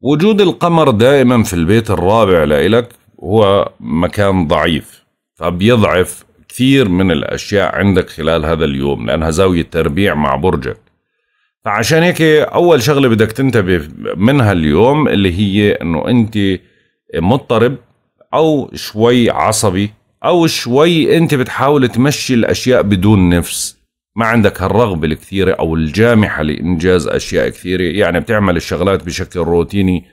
وجود القمر دائما في البيت الرابع لإلك هو مكان ضعيف فبيضعف كثير من الأشياء عندك خلال هذا اليوم لأنها زاوية تربيع مع برجك فعشان هيك اول شغله بدك تنتبه منها اليوم اللي هي انه انت مضطرب او شوي عصبي او شوي انت بتحاول تمشي الاشياء بدون نفس ما عندك هالرغبه الكثيره او الجامحه لانجاز اشياء كثيره يعني بتعمل الشغلات بشكل روتيني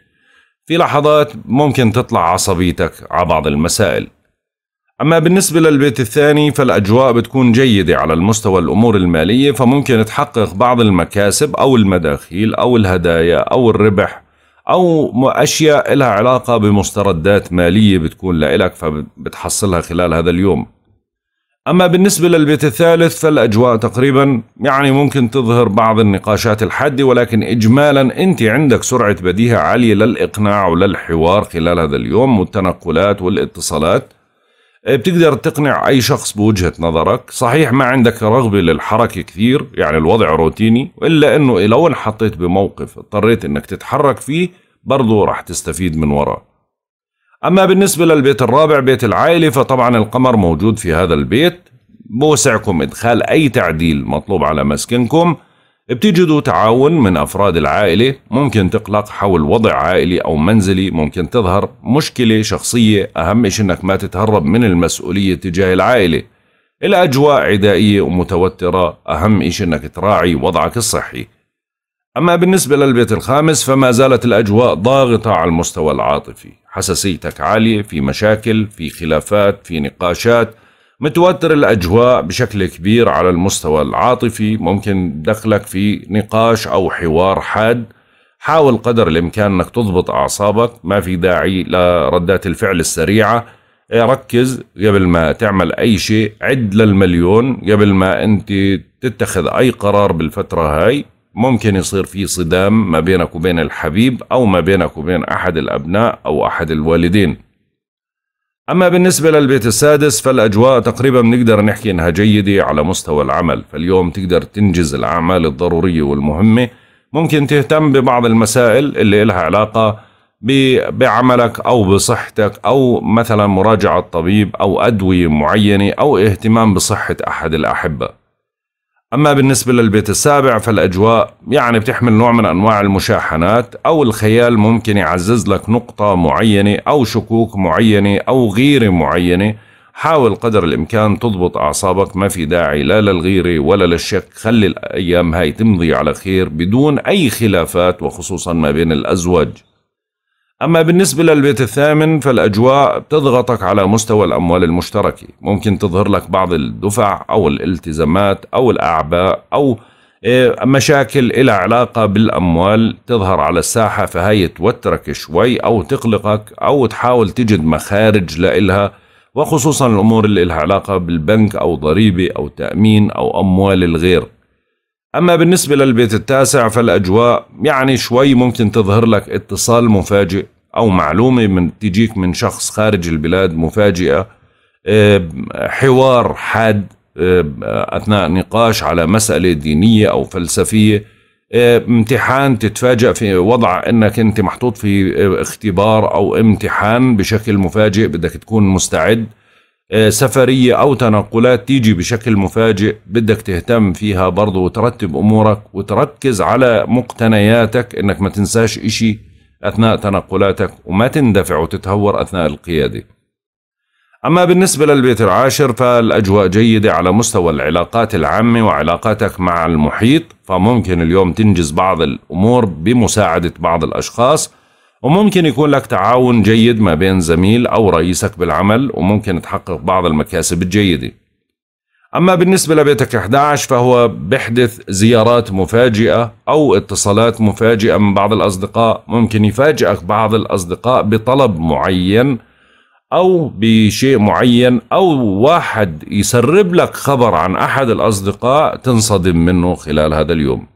في لحظات ممكن تطلع عصبيتك على بعض المسائل أما بالنسبة للبيت الثاني فالأجواء بتكون جيدة على المستوى الأمور المالية فممكن تحقق بعض المكاسب أو المداخيل أو الهدايا أو الربح أو أشياء لها علاقة بمستردات مالية بتكون لإلك فبتحصلها خلال هذا اليوم أما بالنسبة للبيت الثالث فالأجواء تقريبا يعني ممكن تظهر بعض النقاشات الحادة ولكن إجمالا أنت عندك سرعة بديهة عالية للإقناع وللحوار خلال هذا اليوم والتنقلات والاتصالات إيه، بتقدر تقنع أي شخص بوجهة نظرك صحيح ما عندك رغبة للحركة كثير يعني الوضع روتيني إلا أنه إيه، لو انحطيت بموقف اضطريت أنك تتحرك فيه برضو رح تستفيد من وراه أما بالنسبة للبيت الرابع بيت العائلة فطبعا القمر موجود في هذا البيت بوسعكم إدخال أي تعديل مطلوب على مسكنكم بتجدوا تعاون من أفراد العائلة ممكن تقلق حول وضع عائلي أو منزلي ممكن تظهر مشكلة شخصية أهم إشي أنك ما تتهرب من المسؤولية تجاه العائلة الأجواء عدائية ومتوترة أهم إشي أنك تراعي وضعك الصحي أما بالنسبة للبيت الخامس فما زالت الأجواء ضاغطة على المستوى العاطفي حساسيتك عالية في مشاكل في خلافات في نقاشات متوتر الأجواء بشكل كبير على المستوى العاطفي ممكن دخلك في نقاش أو حوار حاد حاول قدر الإمكان أنك تضبط أعصابك ما في داعي لردات الفعل السريعة إيه، ركز قبل ما تعمل أي شيء عد للمليون قبل ما أنت تتخذ أي قرار بالفترة هاي ممكن يصير في صدام ما بينك وبين الحبيب أو ما بينك وبين أحد الأبناء أو أحد الوالدين أما بالنسبة للبيت السادس فالأجواء تقريبا بنقدر نحكي إنها جيدة على مستوى العمل فاليوم تقدر تنجز الأعمال الضرورية والمهمة ممكن تهتم ببعض المسائل اللي إلها علاقة بعملك أو بصحتك أو مثلا مراجعة طبيب أو أدوية معينة أو اهتمام بصحة أحد الأحبة أما بالنسبة للبيت السابع فالأجواء يعني بتحمل نوع من أنواع المشاحنات أو الخيال ممكن يعزز لك نقطة معينة أو شكوك معينة أو غيرة معينة حاول قدر الإمكان تضبط أعصابك ما في داعي لا للغيرة ولا للشك خلي الأيام هاي تمضي على خير بدون أي خلافات وخصوصا ما بين الأزواج أما بالنسبة للبيت الثامن فالأجواء بتضغطك على مستوى الأموال المشتركة ممكن تظهر لك بعض الدفع أو الالتزامات أو الأعباء أو آه، مشاكل إلى علاقة بالأموال تظهر على الساحة فهي توترك شوي أو تقلقك أو تحاول تجد مخارج لإلها وخصوصا الأمور اللي لها علاقة بالبنك أو ضريبة أو تأمين أو أموال الغير أما بالنسبة للبيت التاسع فالأجواء يعني شوي ممكن تظهر لك اتصال مفاجئ أو معلومة من تجيك من شخص خارج البلاد مفاجئة آه، حوار حاد آه، أثناء نقاش على مسألة دينية أو فلسفية آه، امتحان تتفاجأ في وضع أنك أنت محطوط في اختبار أو امتحان بشكل مفاجئ بدك تكون مستعد آه، سفرية أو تنقلات تيجي بشكل مفاجئ بدك تهتم فيها برضو وترتب أمورك وتركز على مقتنياتك إنك ما تنساش إشي أثناء تنقلاتك وما تندفع وتتهور أثناء القيادة أما بالنسبة للبيت العاشر فالأجواء جيدة على مستوى العلاقات العامة وعلاقاتك مع المحيط فممكن اليوم تنجز بعض الأمور بمساعدة بعض الأشخاص وممكن يكون لك تعاون جيد ما بين زميل أو رئيسك بالعمل وممكن تحقق بعض المكاسب الجيدة أما بالنسبة لبيتك 11 فهو بحدث زيارات مفاجئة أو اتصالات مفاجئة من بعض الأصدقاء ممكن يفاجئك بعض الأصدقاء بطلب معين أو بشيء معين أو واحد يسرب لك خبر عن أحد الأصدقاء تنصدم منه خلال هذا اليوم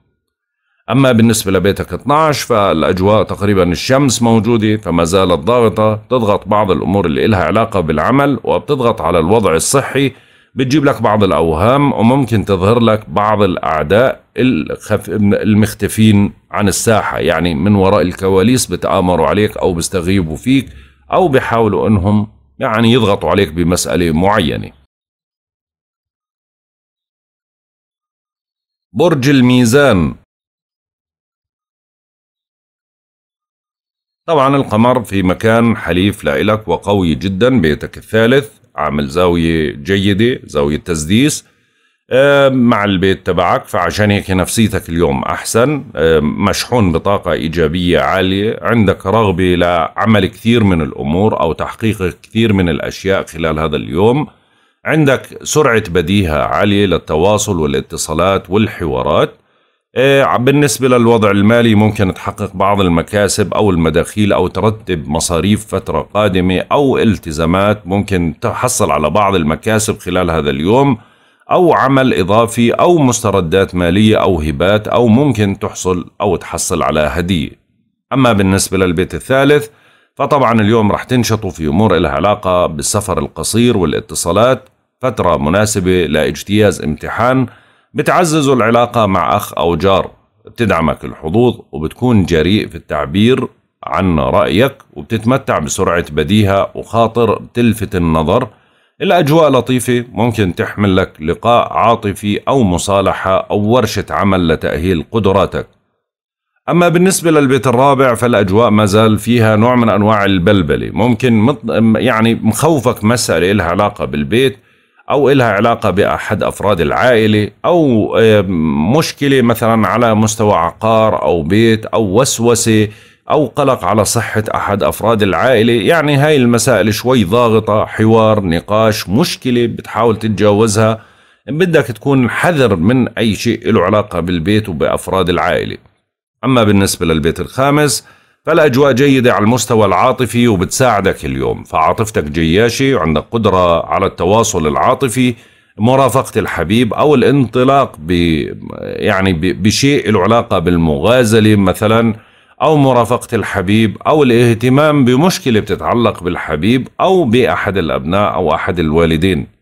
أما بالنسبة لبيتك 12 فالأجواء تقريبا الشمس موجودة فما زالت ضاغطة تضغط بعض الأمور اللي إلها علاقة بالعمل وبتضغط على الوضع الصحي بتجيب لك بعض الأوهام وممكن تظهر لك بعض الأعداء الخف... المختفين عن الساحة يعني من وراء الكواليس بتآمروا عليك أو بيستغيبوا فيك أو بيحاولوا أنهم يعني يضغطوا عليك بمسألة معينة برج الميزان طبعا القمر في مكان حليف لإلك وقوي جدا بيتك الثالث عامل زاوية جيدة زاوية تسديس آه، مع البيت تبعك فعشان هيك نفسيتك اليوم أحسن آه، مشحون بطاقة إيجابية عالية عندك رغبة لعمل كثير من الأمور أو تحقيق كثير من الأشياء خلال هذا اليوم عندك سرعة بديهة عالية للتواصل والاتصالات والحوارات إيه، بالنسبة للوضع المالي ممكن تحقق بعض المكاسب أو المداخيل أو ترتب مصاريف فترة قادمة أو التزامات ممكن تحصل على بعض المكاسب خلال هذا اليوم أو عمل إضافي أو مستردات مالية أو هبات أو ممكن تحصل أو تحصل على هدية أما بالنسبة للبيت الثالث فطبعا اليوم رح تنشطوا في أمور لها علاقة بالسفر القصير والاتصالات فترة مناسبة لاجتياز امتحان بتعزز العلاقة مع أخ أو جار بتدعمك الحظوظ وبتكون جريء في التعبير عن رأيك وبتتمتع بسرعة بديهة وخاطر بتلفت النظر الأجواء لطيفة ممكن تحمل لك لقاء عاطفي أو مصالحة أو ورشة عمل لتأهيل قدراتك أما بالنسبة للبيت الرابع فالأجواء ما زال فيها نوع من أنواع البلبلة ممكن مط... يعني مخوفك مسألة لها علاقة بالبيت أو إلها علاقة بأحد أفراد العائلة أو مشكلة مثلا على مستوى عقار أو بيت أو وسوسة أو قلق على صحة أحد أفراد العائلة يعني هاي المسائل شوي ضاغطة حوار نقاش مشكلة بتحاول تتجاوزها بدك تكون حذر من أي شيء له علاقة بالبيت وبأفراد العائلة أما بالنسبة للبيت الخامس فالاجواء جيده على المستوى العاطفي وبتساعدك اليوم فعاطفتك جياشه وعندك قدره على التواصل العاطفي مرافقه الحبيب او الانطلاق ب يعني بشيء له علاقه بالمغازله مثلا او مرافقه الحبيب او الاهتمام بمشكله بتتعلق بالحبيب او باحد الابناء او احد الوالدين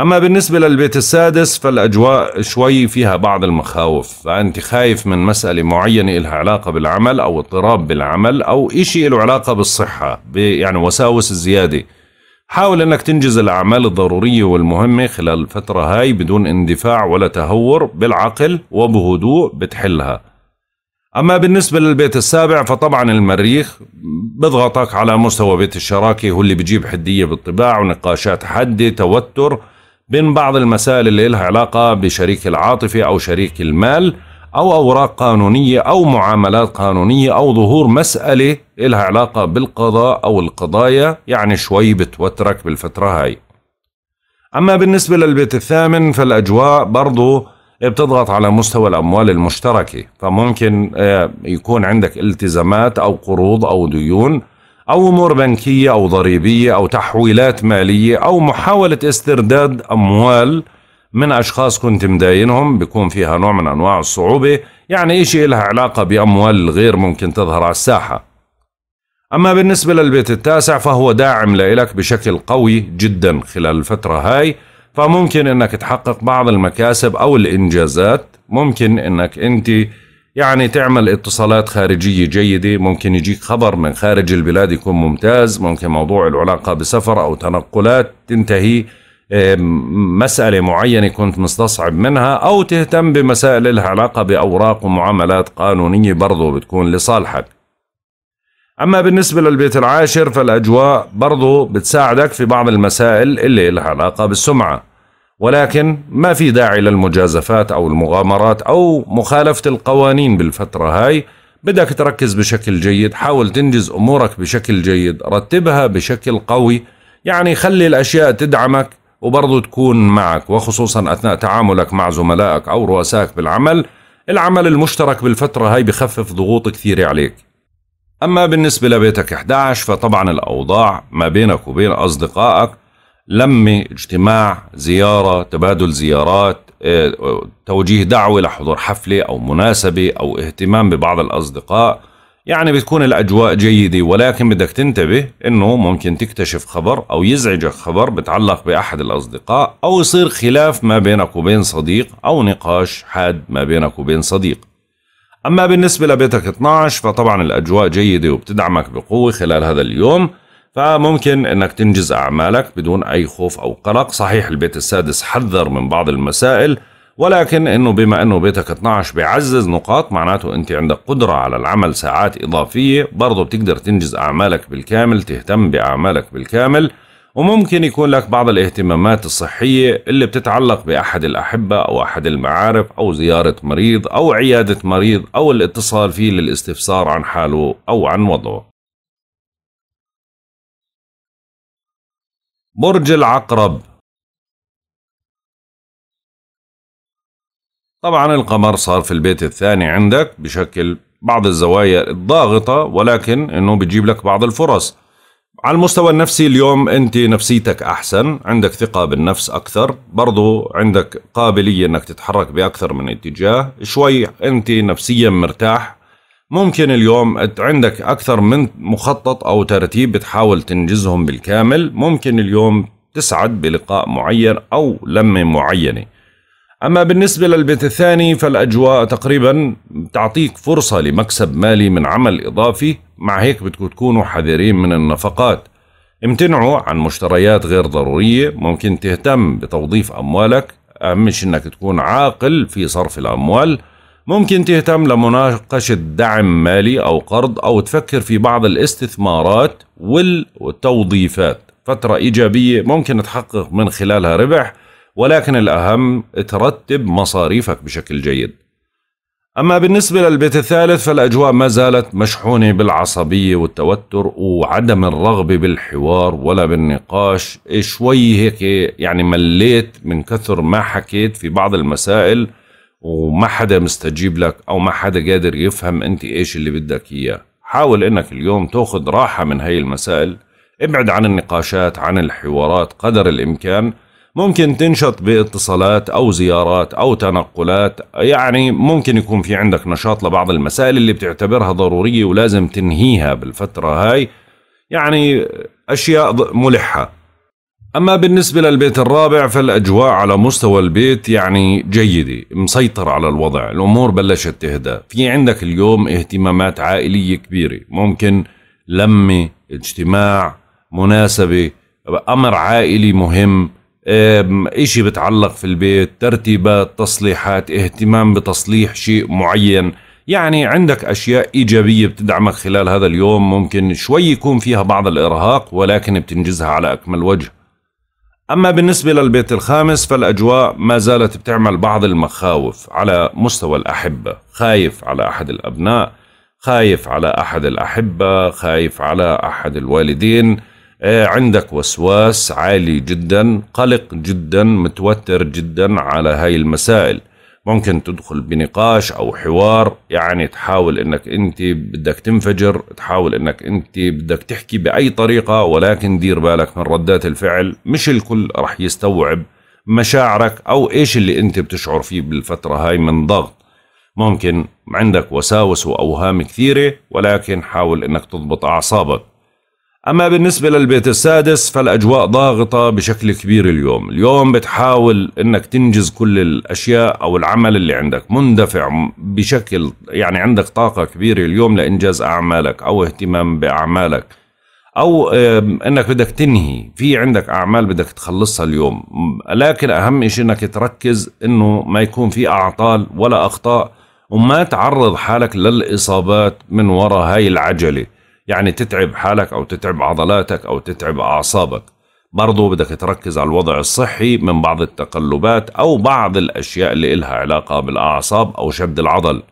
أما بالنسبة للبيت السادس فالأجواء شوي فيها بعض المخاوف فأنت خايف من مسألة معينة إلها علاقة بالعمل أو اضطراب بالعمل أو إشي له علاقة بالصحة يعني وساوس الزيادة حاول أنك تنجز الأعمال الضرورية والمهمة خلال الفترة هاي بدون اندفاع ولا تهور بالعقل وبهدوء بتحلها أما بالنسبة للبيت السابع فطبعا المريخ بضغطك على مستوى بيت الشراكة هو اللي بجيب حدية بالطباع ونقاشات حادة توتر بين بعض المسائل اللي لها علاقة بشريك العاطفة أو شريك المال أو أوراق قانونية أو معاملات قانونية أو ظهور مسألة لها علاقة بالقضاء أو القضايا يعني شوي بتوترك بالفترة هاي أما بالنسبة للبيت الثامن فالأجواء برضو بتضغط على مستوى الأموال المشتركة فممكن آه، يكون عندك التزامات أو قروض أو ديون أو أمور بنكية أو ضريبية أو تحويلات مالية أو محاولة استرداد أموال من أشخاص كنت مداينهم بيكون فيها نوع من أنواع الصعوبة يعني إشي إلها علاقة بأموال الغير ممكن تظهر على الساحة أما بالنسبة للبيت التاسع فهو داعم لإلك بشكل قوي جدا خلال الفترة هاي فممكن إنك تحقق بعض المكاسب أو الإنجازات ممكن إنك أنت يعني تعمل اتصالات خارجية جيدة ممكن يجيك خبر من خارج البلاد يكون ممتاز ممكن موضوع العلاقة بسفر أو تنقلات تنتهي مسألة معينة كنت مستصعب منها أو تهتم بمسائل لها علاقة بأوراق ومعاملات قانونية برضو بتكون لصالحك أما بالنسبة للبيت العاشر فالأجواء برضو بتساعدك في بعض المسائل اللي لها علاقة بالسمعة ولكن ما في داعي للمجازفات أو المغامرات أو مخالفة القوانين بالفترة هاي بدك تركز بشكل جيد حاول تنجز أمورك بشكل جيد رتبها بشكل قوي يعني خلي الأشياء تدعمك وبرضه تكون معك وخصوصا أثناء تعاملك مع زملائك أو رؤسائك بالعمل العمل المشترك بالفترة هاي بخفف ضغوط كثيرة عليك أما بالنسبة لبيتك 11 فطبعا الأوضاع ما بينك وبين أصدقائك لمة اجتماع زيارة تبادل زيارات آه، توجيه دعوة لحضور حفلة أو مناسبة أو اهتمام ببعض الأصدقاء يعني بتكون الأجواء جيدة ولكن بدك تنتبه أنه ممكن تكتشف خبر أو يزعجك خبر بتعلق بأحد الأصدقاء أو يصير خلاف ما بينك وبين صديق أو نقاش حاد ما بينك وبين صديق أما بالنسبة لبيتك 12 فطبعا الأجواء جيدة وبتدعمك بقوة خلال هذا اليوم فممكن انك تنجز اعمالك بدون اي خوف او قلق صحيح البيت السادس حذر من بعض المسائل ولكن انه بما انه بيتك 12 بيعزز نقاط معناته انت عندك قدرة على العمل ساعات اضافية برضه بتقدر تنجز اعمالك بالكامل تهتم باعمالك بالكامل وممكن يكون لك بعض الاهتمامات الصحية اللي بتتعلق بأحد الأحبة أو أحد المعارف أو زيارة مريض أو عيادة مريض أو الاتصال فيه للاستفسار عن حاله أو عن وضعه برج العقرب طبعا القمر صار في البيت الثاني عندك بشكل بعض الزوايا الضاغطة ولكن انه بيجيب لك بعض الفرص على المستوى النفسي اليوم انت نفسيتك احسن عندك ثقة بالنفس اكثر برضو عندك قابلية انك تتحرك باكثر من اتجاه شوي انت نفسيا مرتاح ممكن اليوم عندك أكثر من مخطط أو ترتيب بتحاول تنجزهم بالكامل ممكن اليوم تسعد بلقاء معين أو لمة معينة أما بالنسبة للبيت الثاني فالأجواء تقريبا تعطيك فرصة لمكسب مالي من عمل إضافي مع هيك بدكم تكونوا حذرين من النفقات امتنعوا عن مشتريات غير ضرورية ممكن تهتم بتوظيف أموالك أهم شيء أنك تكون عاقل في صرف الأموال ممكن تهتم لمناقشة دعم مالي أو قرض أو تفكر في بعض الاستثمارات والتوظيفات فترة إيجابية ممكن تحقق من خلالها ربح ولكن الأهم ترتب مصاريفك بشكل جيد أما بالنسبة للبيت الثالث فالأجواء ما زالت مشحونة بالعصبية والتوتر وعدم الرغبة بالحوار ولا بالنقاش شوي هيك يعني مليت من كثر ما حكيت في بعض المسائل وما حدا مستجيب لك او ما حدا قادر يفهم انت ايش اللي بدك اياه حاول انك اليوم تاخذ راحة من هاي المسائل ابعد عن النقاشات عن الحوارات قدر الامكان ممكن تنشط باتصالات او زيارات او تنقلات يعني ممكن يكون في عندك نشاط لبعض المسائل اللي بتعتبرها ضرورية ولازم تنهيها بالفترة هاي يعني اشياء ملحة أما بالنسبة للبيت الرابع فالأجواء على مستوى البيت يعني جيدة مسيطر على الوضع الأمور بلشت تهدى في عندك اليوم اهتمامات عائلية كبيرة ممكن لمة اجتماع مناسبة أمر عائلي مهم إشي بتعلق في البيت ترتيبات تصليحات اهتمام بتصليح شيء معين يعني عندك أشياء إيجابية بتدعمك خلال هذا اليوم ممكن شوي يكون فيها بعض الإرهاق ولكن بتنجزها على أكمل وجه أما بالنسبة للبيت الخامس فالأجواء ما زالت بتعمل بعض المخاوف على مستوى الأحبة خايف على أحد الأبناء خايف على أحد الأحبة خايف على أحد الوالدين آه، عندك وسواس عالي جدا قلق جدا متوتر جدا على هاي المسائل ممكن تدخل بنقاش او حوار يعني تحاول انك انت بدك تنفجر تحاول انك انت بدك تحكي باي طريقه ولكن دير بالك من ردات الفعل مش الكل رح يستوعب مشاعرك او ايش اللي انت بتشعر فيه بالفتره هاي من ضغط ممكن عندك وساوس واوهام كثيره ولكن حاول انك تضبط اعصابك أما بالنسبة للبيت السادس فالأجواء ضاغطة بشكل كبير اليوم اليوم بتحاول أنك تنجز كل الأشياء أو العمل اللي عندك مندفع بشكل يعني عندك طاقة كبيرة اليوم لإنجاز أعمالك أو اهتمام بأعمالك أو أنك بدك تنهي في عندك أعمال بدك تخلصها اليوم لكن أهم شيء أنك تركز أنه ما يكون في أعطال ولا أخطاء وما تعرض حالك للإصابات من وراء هاي العجله يعني تتعب حالك أو تتعب عضلاتك أو تتعب أعصابك برضو بدك تركز على الوضع الصحي من بعض التقلبات أو بعض الأشياء اللي إلها علاقة بالأعصاب أو شد العضل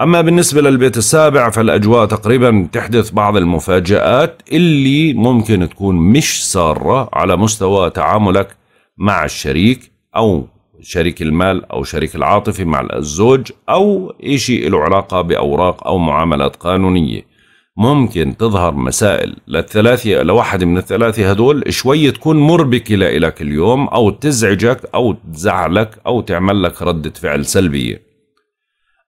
أما بالنسبة للبيت السابع فالأجواء تقريبا تحدث بعض المفاجآت اللي ممكن تكون مش سارة على مستوى تعاملك مع الشريك أو شريك المال أو شريك العاطفي مع الزوج أو إشي له علاقة بأوراق أو معاملات قانونية ممكن تظهر مسائل للثلاثة لواحد من الثلاثة هدول شوي تكون مربكة لإلك اليوم أو تزعجك أو تزعلك أو تعمل لك ردة فعل سلبية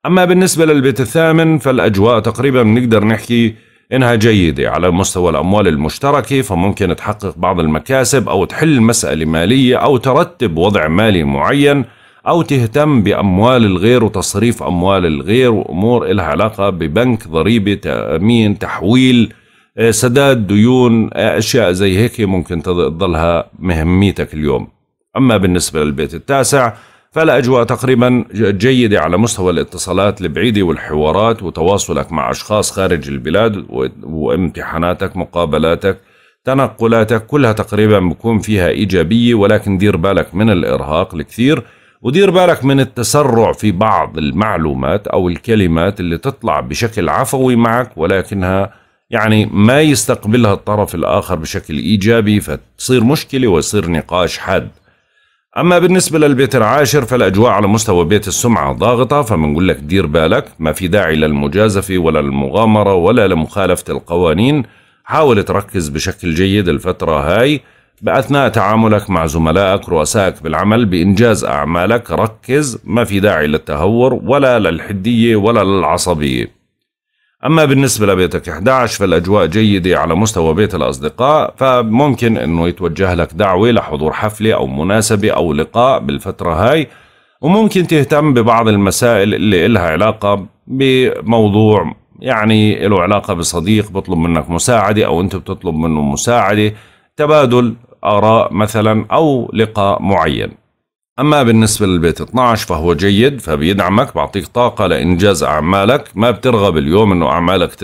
أما بالنسبة للبيت الثامن فالأجواء تقريبا بنقدر نحكي إنها جيدة على مستوى الأموال المشتركة فممكن تحقق بعض المكاسب أو تحل مسألة مالية أو ترتب وضع مالي معين أو تهتم بأموال الغير وتصريف أموال الغير وأمور إلها علاقة ببنك ضريبة تأمين تحويل آه، سداد ديون آه، أشياء زي هيك ممكن تظلها مهميتك اليوم أما بالنسبة للبيت التاسع فالأجواء تقريبا جيدة على مستوى الاتصالات البعيدة والحوارات وتواصلك مع أشخاص خارج البلاد وامتحاناتك مقابلاتك تنقلاتك كلها تقريبا بكون فيها إيجابية ولكن دير بالك من الإرهاق الكثير ودير بالك من التسرع في بعض المعلومات أو الكلمات اللي تطلع بشكل عفوي معك ولكنها يعني ما يستقبلها الطرف الآخر بشكل إيجابي فتصير مشكلة ويصير نقاش حاد أما بالنسبة للبيت العاشر فالأجواء على مستوى بيت السمعة ضاغطة فمنقول لك دير بالك ما في داعي للمجازفة ولا للمغامرة ولا لمخالفة القوانين حاول تركز بشكل جيد الفترة هاي بأثناء تعاملك مع زملائك رؤسائك بالعمل بإنجاز أعمالك ركز ما في داعي للتهور ولا للحدية ولا للعصبية أما بالنسبة لبيتك 11 فالأجواء جيدة على مستوى بيت الأصدقاء فممكن أنه يتوجه لك دعوة لحضور حفلة أو مناسبة أو لقاء بالفترة هاي وممكن تهتم ببعض المسائل اللي إلها علاقة بموضوع يعني له علاقة بصديق بطلب منك مساعدة أو أنت بتطلب منه مساعدة تبادل آراء مثلا أو لقاء معين أما بالنسبة للبيت 12 فهو جيد فبيدعمك بعطيك طاقة لإنجاز أعمالك ما بترغب اليوم أنه أعمالك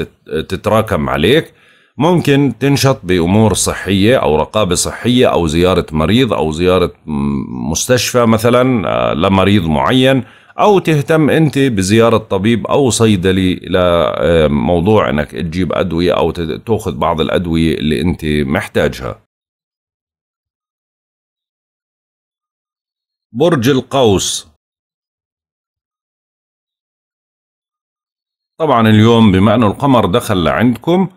تتراكم عليك ممكن تنشط بأمور صحية أو رقابة صحية أو زيارة مريض أو زيارة مستشفى مثلا آه، لمريض معين أو تهتم أنت بزيارة طبيب أو صيدلي لموضوع آه، أنك تجيب أدوية أو تأخذ بعض الأدوية اللي أنت محتاجها برج القوس طبعا اليوم بما أنه القمر دخل لعندكم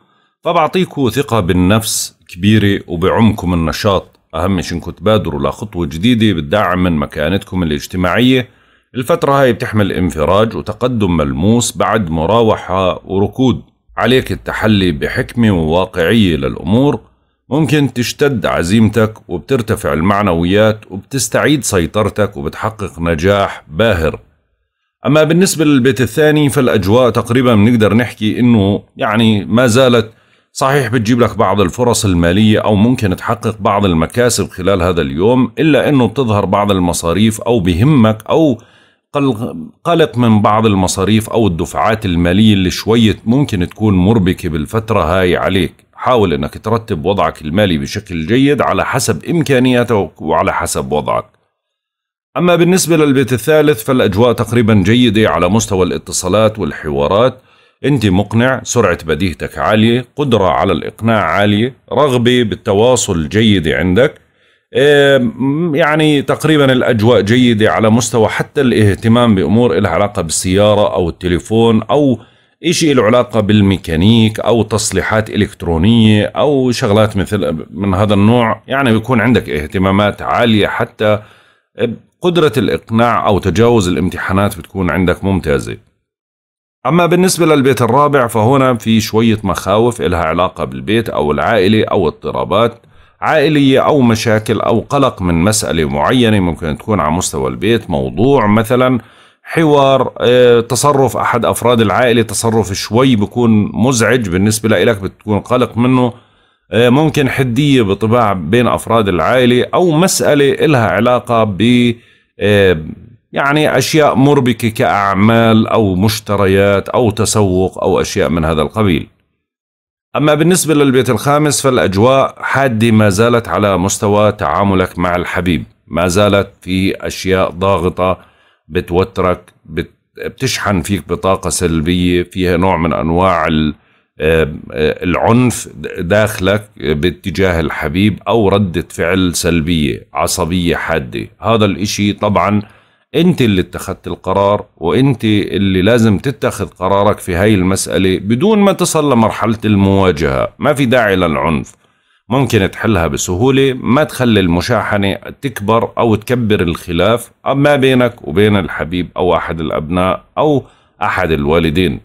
فبعطيكم ثقة بالنفس كبيرة وبعمكم النشاط أهم شيء إنكم تبادروا لخطوة جديدة بتدعم من مكانتكم الاجتماعية الفترة هاي بتحمل انفراج وتقدم ملموس بعد مراوحة وركود عليك التحلي بحكمة وواقعية للأمور ممكن تشتد عزيمتك وبترتفع المعنويات وبتستعيد سيطرتك وبتحقق نجاح باهر أما بالنسبة للبيت الثاني فالأجواء تقريبا بنقدر نحكي إنه يعني ما زالت صحيح بتجيب لك بعض الفرص المالية أو ممكن تحقق بعض المكاسب خلال هذا اليوم إلا أنه بتظهر بعض المصاريف أو بهمك أو قلق من بعض المصاريف أو الدفعات المالية اللي شوية ممكن تكون مربكة بالفترة هاي عليك حاول انك ترتب وضعك المالي بشكل جيد على حسب امكانياتك وعلى حسب وضعك. اما بالنسبه للبيت الثالث فالاجواء تقريبا جيده على مستوى الاتصالات والحوارات، انت مقنع، سرعه بديهتك عاليه، قدره على الاقناع عاليه، رغبه بالتواصل جيده عندك. يعني تقريبا الاجواء جيده على مستوى حتى الاهتمام بامور لها علاقه بالسياره او التليفون او إشي له علاقة بالميكانيك أو تصليحات إلكترونية أو شغلات مثل من هذا النوع يعني بيكون عندك اهتمامات عالية حتى قدرة الإقناع أو تجاوز الامتحانات بتكون عندك ممتازة أما بالنسبة للبيت الرابع فهنا في شوية مخاوف إلها علاقة بالبيت أو العائلة أو اضطرابات عائلية أو مشاكل أو قلق من مسألة معينة ممكن تكون على مستوى البيت موضوع مثلا حوار آه، تصرف احد افراد العائله تصرف شوي بكون مزعج بالنسبه لك بتكون قلق منه آه، ممكن حديه بطباع بين افراد العائله او مساله لها علاقه ب آه، يعني اشياء مربكه كاعمال او مشتريات او تسوق او اشياء من هذا القبيل. اما بالنسبه للبيت الخامس فالاجواء حاده ما زالت على مستوى تعاملك مع الحبيب، ما زالت في اشياء ضاغطه بتوترك بت بتشحن فيك بطاقة سلبية فيها نوع من أنواع آه، العنف داخلك باتجاه الحبيب أو ردة فعل سلبية عصبية حادة هذا الإشي طبعا أنت اللي اتخذت القرار وأنت اللي لازم تتخذ قرارك في هاي المسألة بدون ما تصل لمرحلة المواجهة ما في داعي للعنف ممكن تحلها بسهولة ما تخلي المشاحنة تكبر أو تكبر الخلاف ما بينك وبين الحبيب أو أحد الأبناء أو أحد الوالدين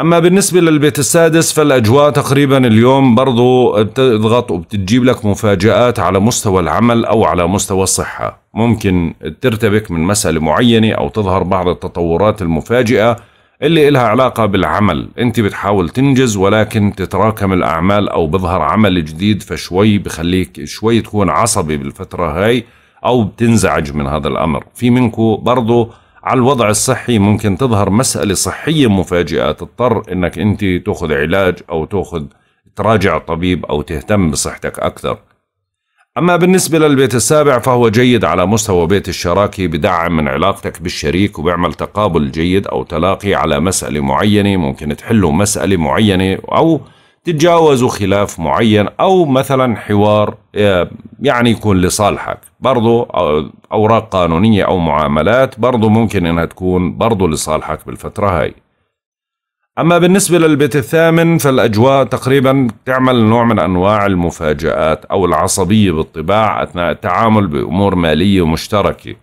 أما بالنسبة للبيت السادس فالأجواء تقريبا اليوم برضو بتضغط وبتجيب لك مفاجآت على مستوى العمل أو على مستوى الصحة ممكن ترتبك من مسألة معينة أو تظهر بعض التطورات المفاجئة اللي إلها علاقة بالعمل أنت بتحاول تنجز ولكن تتراكم الأعمال أو بظهر عمل جديد فشوي بخليك شوي تكون عصبي بالفترة هاي أو بتنزعج من هذا الأمر في منكو برضو على الوضع الصحي ممكن تظهر مسألة صحية مفاجئة تضطر أنك أنت تأخذ علاج أو تأخذ تراجع طبيب أو تهتم بصحتك أكثر أما بالنسبة للبيت السابع فهو جيد على مستوى بيت الشراكة بدعم من علاقتك بالشريك وبيعمل تقابل جيد أو تلاقي على مسألة معينة ممكن تحلوا مسألة معينة أو تتجاوزوا خلاف معين أو مثلا حوار آه، يعني يكون لصالحك برضو آه، أوراق قانونية أو معاملات برضو ممكن أنها تكون برضو لصالحك بالفترة هاي أما بالنسبة للبيت الثامن فالأجواء تقريبا تعمل نوع من أنواع المفاجآت أو العصبية بالطباع أثناء التعامل بأمور مالية مشتركة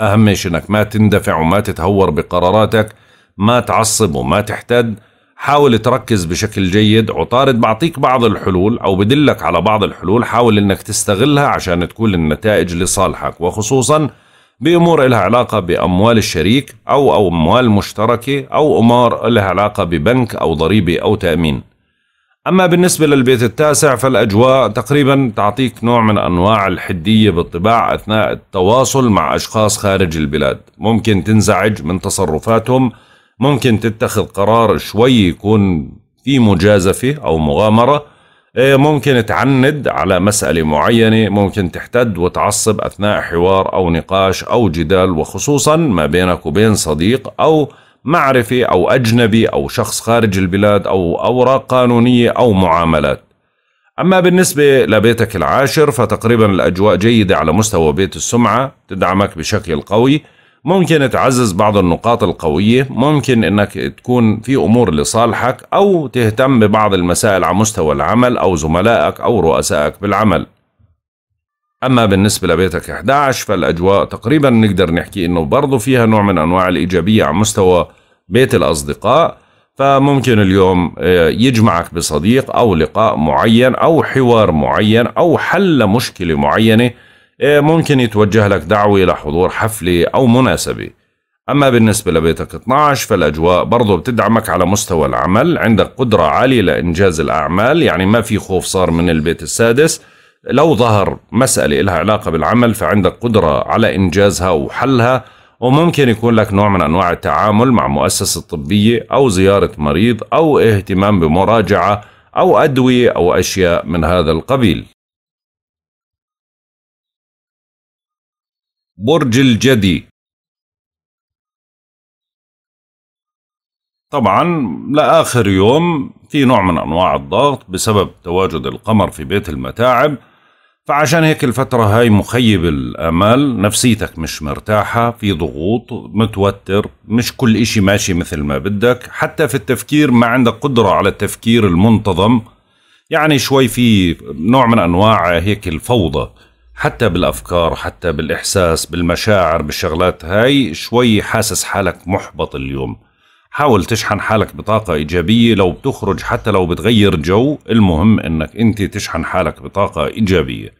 أهم شيء أنك ما تندفع وما تتهور بقراراتك ما تعصب وما تحتد حاول تركز بشكل جيد عطارد بعطيك بعض الحلول أو بدلك على بعض الحلول حاول أنك تستغلها عشان تكون النتائج لصالحك وخصوصاً بأمور لها علاقة بأموال الشريك أو أموال مشتركة أو أمور لها علاقة ببنك أو ضريبة أو تأمين أما بالنسبة للبيت التاسع فالأجواء تقريبا تعطيك نوع من أنواع الحدية بالطباع أثناء التواصل مع أشخاص خارج البلاد ممكن تنزعج من تصرفاتهم ممكن تتخذ قرار شوي يكون في مجازفة أو مغامرة إيه، ممكن تعند على مسألة معينة ممكن تحتد وتعصب أثناء حوار أو نقاش أو جدال وخصوصا ما بينك وبين صديق أو معرفة أو أجنبي أو شخص خارج البلاد أو أوراق قانونية أو معاملات أما بالنسبة لبيتك العاشر فتقريبا الأجواء جيدة على مستوى بيت السمعة تدعمك بشكل قوي ممكن تعزز بعض النقاط القوية ممكن انك تكون في امور لصالحك او تهتم ببعض المسائل على مستوى العمل او زملائك او رؤسائك بالعمل اما بالنسبة لبيتك 11 فالاجواء تقريبا نقدر نحكي انه برضو فيها نوع من انواع الايجابية على مستوى بيت الاصدقاء فممكن اليوم آه، يجمعك بصديق او لقاء معين او حوار معين او حل مشكلة معينة إيه، ممكن يتوجه لك دعوة لحضور حفلة أو مناسبة أما بالنسبة لبيتك 12 فالأجواء برضه بتدعمك على مستوى العمل عندك قدرة عالية لإنجاز الأعمال يعني ما في خوف صار من البيت السادس لو ظهر مسألة لها علاقة بالعمل فعندك قدرة على إنجازها وحلها وممكن يكون لك نوع من أنواع التعامل مع مؤسسة طبية أو زيارة مريض أو اهتمام بمراجعة أو أدوية أو أشياء من هذا القبيل برج الجدي طبعا لآخر يوم في نوع من أنواع الضغط بسبب تواجد القمر في بيت المتاعب فعشان هيك الفترة هاي مخيب الآمال نفسيتك مش مرتاحة في ضغوط متوتر مش كل إشي ماشي مثل ما بدك حتى في التفكير ما عندك قدرة على التفكير المنتظم يعني شوي في نوع من أنواع هيك الفوضى حتى بالافكار حتى بالاحساس بالمشاعر بالشغلات هاي شوي حاسس حالك محبط اليوم حاول تشحن حالك بطاقة إيجابية لو بتخرج حتى لو بتغير جو المهم أنك أنت تشحن حالك بطاقة إيجابية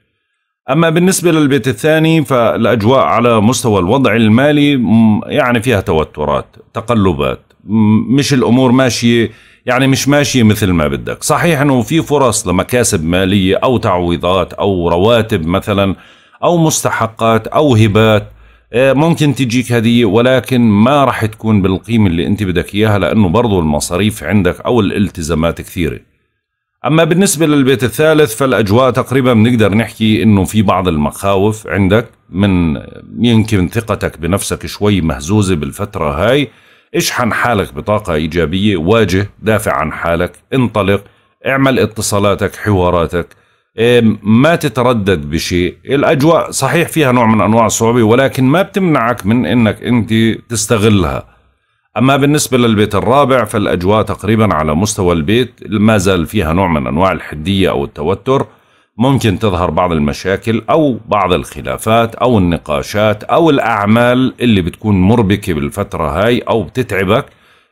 أما بالنسبة للبيت الثاني فالأجواء على مستوى الوضع المالي يعني فيها توترات تقلبات مش الأمور ماشية يعني مش ماشية مثل ما بدك صحيح أنه في فرص لمكاسب مالية أو تعويضات أو رواتب مثلا أو مستحقات أو هبات آه، ممكن تجيك هدية ولكن ما راح تكون بالقيمة اللي أنت بدك إياها لأنه برضو المصاريف عندك أو الالتزامات كثيرة أما بالنسبة للبيت الثالث فالأجواء تقريبا بنقدر نحكي أنه في بعض المخاوف عندك من يمكن ثقتك بنفسك شوي مهزوزة بالفترة هاي اشحن حالك بطاقة إيجابية واجه دافع عن حالك انطلق اعمل اتصالاتك حواراتك ما تتردد بشيء الأجواء صحيح فيها نوع من أنواع الصعوبة ولكن ما بتمنعك من أنك أنت تستغلها أما بالنسبة للبيت الرابع فالأجواء تقريبا على مستوى البيت ما زال فيها نوع من أنواع الحدية أو التوتر ممكن تظهر بعض المشاكل أو بعض الخلافات أو النقاشات أو الأعمال اللي بتكون مربكة بالفترة هاي أو بتتعبك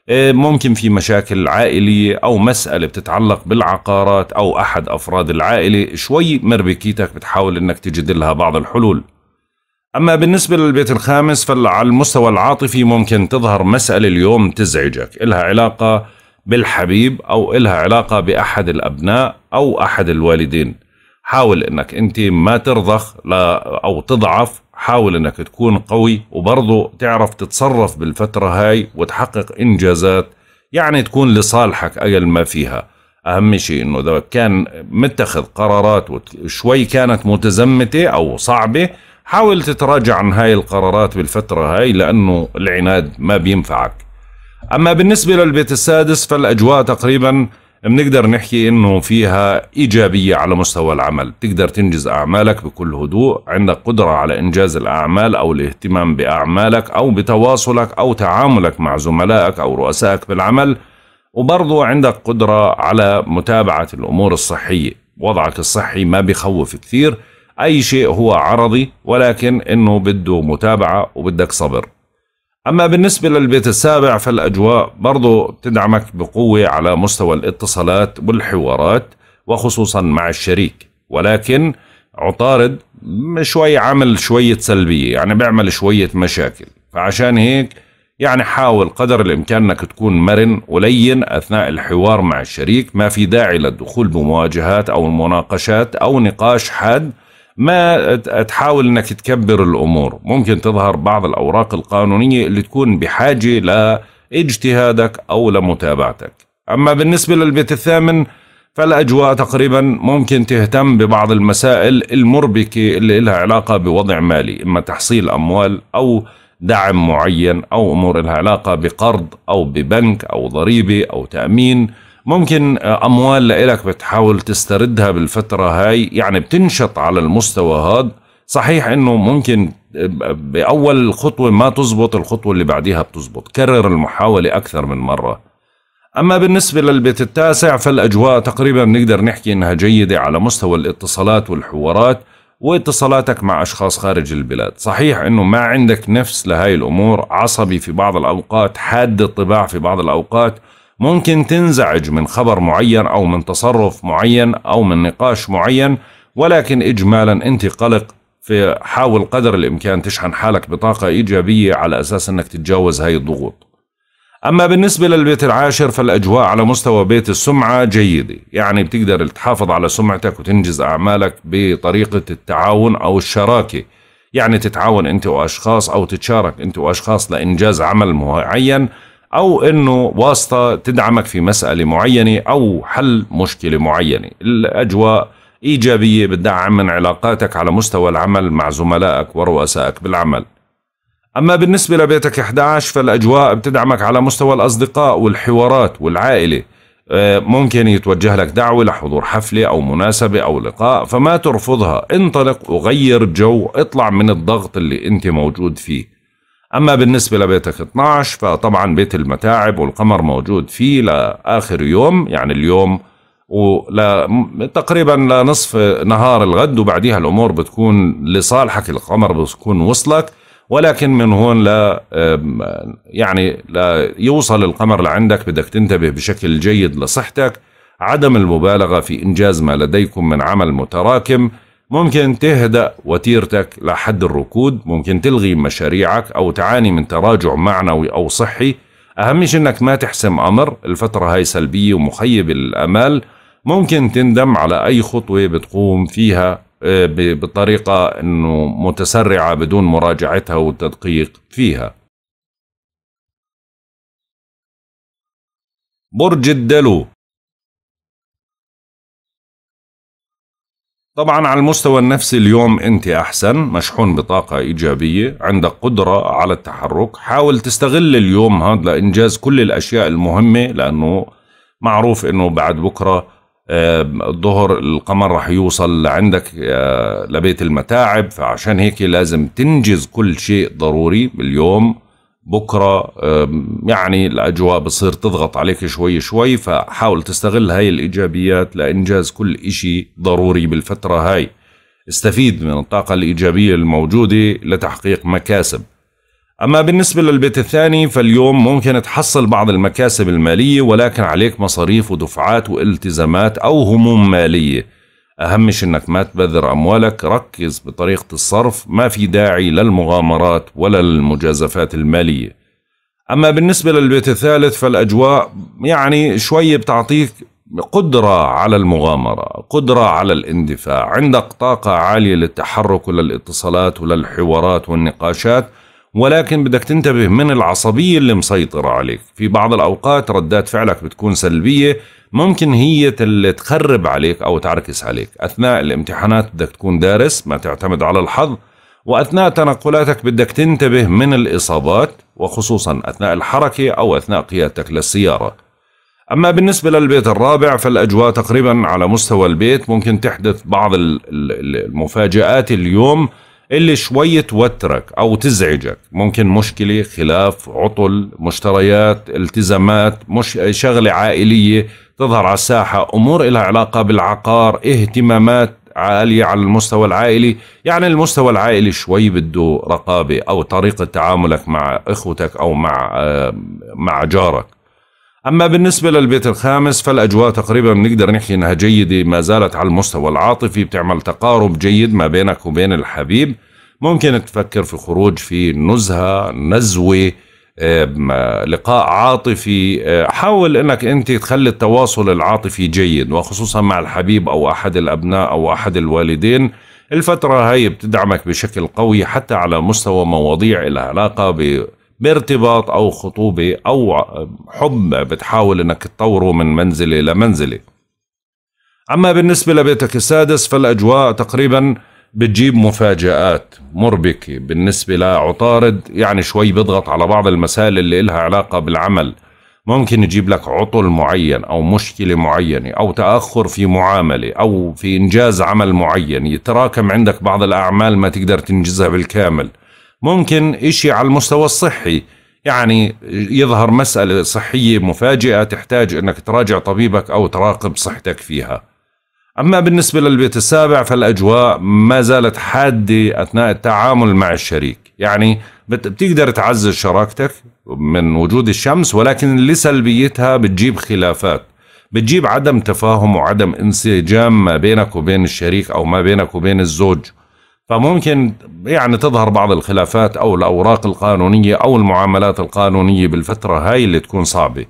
إيه، ممكن في مشاكل عائلية أو مسألة بتتعلق بالعقارات أو أحد أفراد العائلة شوي مربكيتك بتحاول أنك تجد لها بعض الحلول أما بالنسبة للبيت الخامس فعلى المستوى العاطفي ممكن تظهر مسألة اليوم تزعجك إلها علاقة بالحبيب أو إلها علاقة بأحد الأبناء أو أحد الوالدين حاول انك انت ما ترضخ او تضعف حاول انك تكون قوي وبرضه تعرف تتصرف بالفترة هاي وتحقق انجازات يعني تكون لصالحك اقل ما فيها اهم شيء انه اذا كان متخذ قرارات شوي كانت متزمتة او صعبة حاول تتراجع عن هاي القرارات بالفترة هاي لانه العناد ما بينفعك اما بالنسبة للبيت السادس فالاجواء تقريبا بنقدر نحكي انه فيها ايجابيه على مستوى العمل تقدر تنجز اعمالك بكل هدوء عندك قدره على انجاز الاعمال او الاهتمام باعمالك او بتواصلك او تعاملك مع زملائك او رؤسائك بالعمل وبرضه عندك قدره على متابعه الامور الصحيه وضعك الصحي ما بخوف كثير اي شيء هو عرضي ولكن انه بده متابعه وبدك صبر أما بالنسبة للبيت السابع فالأجواء برضو بتدعمك بقوة على مستوى الاتصالات والحوارات وخصوصا مع الشريك ولكن عطارد شوي عمل شوية سلبية يعني بيعمل شوية مشاكل فعشان هيك يعني حاول قدر الإمكان أنك تكون مرن ولين أثناء الحوار مع الشريك ما في داعي للدخول بمواجهات أو مناقشات أو نقاش حاد ما تحاول انك تكبر الامور ممكن تظهر بعض الاوراق القانونيه اللي تكون بحاجه لاجتهادك او لمتابعتك اما بالنسبه للبيت الثامن فالاجواء تقريبا ممكن تهتم ببعض المسائل المربكه اللي لها علاقه بوضع مالي اما تحصيل اموال او دعم معين او امور لها علاقه بقرض او ببنك او ضريبه او تامين ممكن آه، أموال لإلك بتحاول تستردها بالفترة هاي يعني بتنشط على المستوى هاد صحيح انه ممكن آه، باول خطوه ما تزبط الخطوه اللي بعديها بتزبط كرر المحاوله اكثر من مره اما بالنسبه للبيت التاسع فالاجواء تقريبا نقدر نحكي انها جيده على مستوى الاتصالات والحوارات واتصالاتك مع اشخاص خارج البلاد صحيح انه ما عندك نفس لهاي الامور عصبي في بعض الاوقات حاد الطباع في بعض الاوقات ممكن تنزعج من خبر معين أو من تصرف معين أو من نقاش معين ولكن إجمالا أنت قلق في حاول قدر الإمكان تشحن حالك بطاقة إيجابية على أساس أنك تتجاوز هاي الضغوط أما بالنسبة للبيت العاشر فالأجواء على مستوى بيت السمعة جيدة يعني بتقدر تحافظ على سمعتك وتنجز أعمالك بطريقة التعاون أو الشراكة يعني تتعاون أنت وأشخاص أو تتشارك أنت وأشخاص لإنجاز عمل معين او انه واسطه تدعمك في مساله معينه او حل مشكله معينه الاجواء ايجابيه بتدعم من علاقاتك على مستوى العمل مع زملائك ورؤسائك بالعمل اما بالنسبه لبيتك 11 فالاجواء بتدعمك على مستوى الاصدقاء والحوارات والعائله آه، ممكن يتوجه لك دعوة لحضور حفلة أو مناسبة أو لقاء فما ترفضها انطلق وغير جو اطلع من الضغط اللي انت موجود فيه أما بالنسبة لبيتك 12 فطبعا بيت المتاعب والقمر موجود فيه لآخر يوم يعني اليوم ولا تقريبا لنصف نهار الغد وبعديها الأمور بتكون لصالحك القمر بتكون وصلك ولكن من هون لا يعني لا يوصل القمر لعندك بدك تنتبه بشكل جيد لصحتك عدم المبالغة في إنجاز ما لديكم من عمل متراكم ممكن تهدأ وتيرتك لحد الركود ممكن تلغي مشاريعك أو تعاني من تراجع معنوي أو صحي أهم شيء أنك ما تحسم أمر الفترة هاي سلبية ومخيبة للأمال ممكن تندم على أي خطوة بتقوم فيها آه، بطريقة أنه متسرعة بدون مراجعتها والتدقيق فيها برج الدلو طبعا على المستوى النفسي اليوم انت احسن مشحون بطاقة ايجابية عندك قدرة على التحرك حاول تستغل اليوم هذا لانجاز كل الاشياء المهمة لانه معروف انه بعد بكرة الظهر القمر رح يوصل لعندك آه، لبيت المتاعب فعشان هيك لازم تنجز كل شيء ضروري باليوم بكرة يعني الأجواء بصير تضغط عليك شوي شوي فحاول تستغل هاي الإيجابيات لإنجاز كل إشي ضروري بالفترة هاي استفيد من الطاقة الإيجابية الموجودة لتحقيق مكاسب أما بالنسبة للبيت الثاني فاليوم ممكن تحصل بعض المكاسب المالية ولكن عليك مصاريف ودفعات والتزامات أو هموم مالية أهمش إنك ما تبذر أموالك ركز بطريقة الصرف ما في داعي للمغامرات ولا للمجازفات المالية أما بالنسبة للبيت الثالث فالأجواء يعني شوي بتعطيك قدرة على المغامرة قدرة على الاندفاع عندك طاقة عالية للتحرك وللاتصالات وللحوارات والنقاشات ولكن بدك تنتبه من العصبية اللي مسيطرة عليك في بعض الأوقات ردات فعلك بتكون سلبية ممكن هي اللي تخرب عليك أو تعركس عليك أثناء الامتحانات بدك تكون دارس ما تعتمد على الحظ وأثناء تنقلاتك بدك تنتبه من الإصابات وخصوصا أثناء الحركة أو أثناء قيادتك للسيارة أما بالنسبة للبيت الرابع فالأجواء تقريبا على مستوى البيت ممكن تحدث بعض المفاجآت اليوم اللي شوية توترك أو تزعجك ممكن مشكلة خلاف عطل مشتريات التزامات مش شغلة عائلية تظهر على الساحة أمور لها علاقة بالعقار اهتمامات عالية على المستوى العائلي يعني المستوى العائلي شوي بده رقابة أو طريقة تعاملك مع إخوتك أو مع آه، مع جارك أما بالنسبة للبيت الخامس فالأجواء تقريبا نقدر نحكي إنها جيدة ما زالت على المستوى العاطفي بتعمل تقارب جيد ما بينك وبين الحبيب ممكن تفكر في خروج في نزهة نزوة لقاء عاطفي آه، حاول انك انت تخلي التواصل العاطفي جيد وخصوصا مع الحبيب او احد الابناء او احد الوالدين الفترة هاي بتدعمك بشكل قوي حتى على مستوى مواضيع العلاقة بارتباط او خطوبه او حب بتحاول انك تطوره من منزله لمنزله. اما بالنسبه لبيتك السادس فالاجواء تقريبا بتجيب مفاجآت مربكة بالنسبة لعطارد يعني شوي بضغط على بعض المسائل اللي إلها علاقة بالعمل ممكن يجيب لك عطل معين أو مشكلة معينة أو تأخر في معاملة أو في إنجاز عمل معين يتراكم عندك بعض الأعمال ما تقدر تنجزها بالكامل ممكن إشي على المستوى الصحي يعني يظهر مسألة صحية مفاجئة تحتاج أنك تراجع طبيبك أو تراقب صحتك فيها أما بالنسبة للبيت السابع فالأجواء ما زالت حادة أثناء التعامل مع الشريك يعني بتقدر تعزز شراكتك من وجود الشمس ولكن لسلبيتها بتجيب خلافات بتجيب عدم تفاهم وعدم انسجام ما بينك وبين الشريك أو ما بينك وبين الزوج فممكن يعني تظهر بعض الخلافات أو الأوراق القانونية أو المعاملات القانونية بالفترة هاي اللي تكون صعبة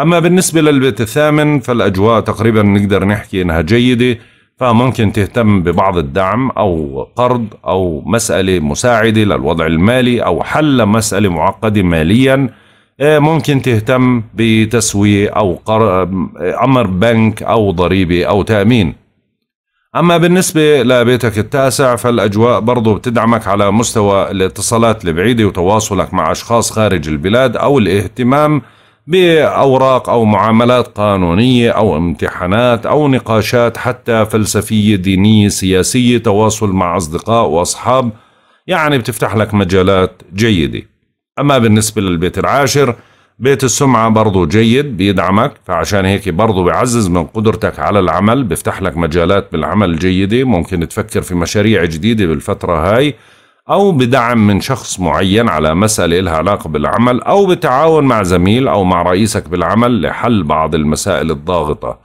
أما بالنسبة للبيت الثامن فالأجواء تقريبا نقدر نحكي إنها جيدة فممكن تهتم ببعض الدعم أو قرض أو مسألة مساعدة للوضع المالي أو حل مسألة معقدة ماليا إيه، ممكن تهتم بتسوية أو أمر بنك أو ضريبة أو تأمين أما بالنسبة لبيتك التاسع فالأجواء برضو بتدعمك على مستوى الاتصالات البعيدة وتواصلك مع أشخاص خارج البلاد أو الاهتمام بأوراق أو معاملات قانونية أو امتحانات أو نقاشات حتى فلسفية دينية سياسية تواصل مع أصدقاء وأصحاب يعني بتفتح لك مجالات جيدة أما بالنسبة للبيت العاشر بيت السمعة برضه جيد بيدعمك فعشان هيك برضه بيعزز من قدرتك على العمل بيفتح لك مجالات بالعمل جيدة ممكن تفكر في مشاريع جديدة بالفترة هاي أو بدعم من شخص معين على مسألة لها علاقة بالعمل أو بتعاون مع زميل أو مع رئيسك بالعمل لحل بعض المسائل الضاغطة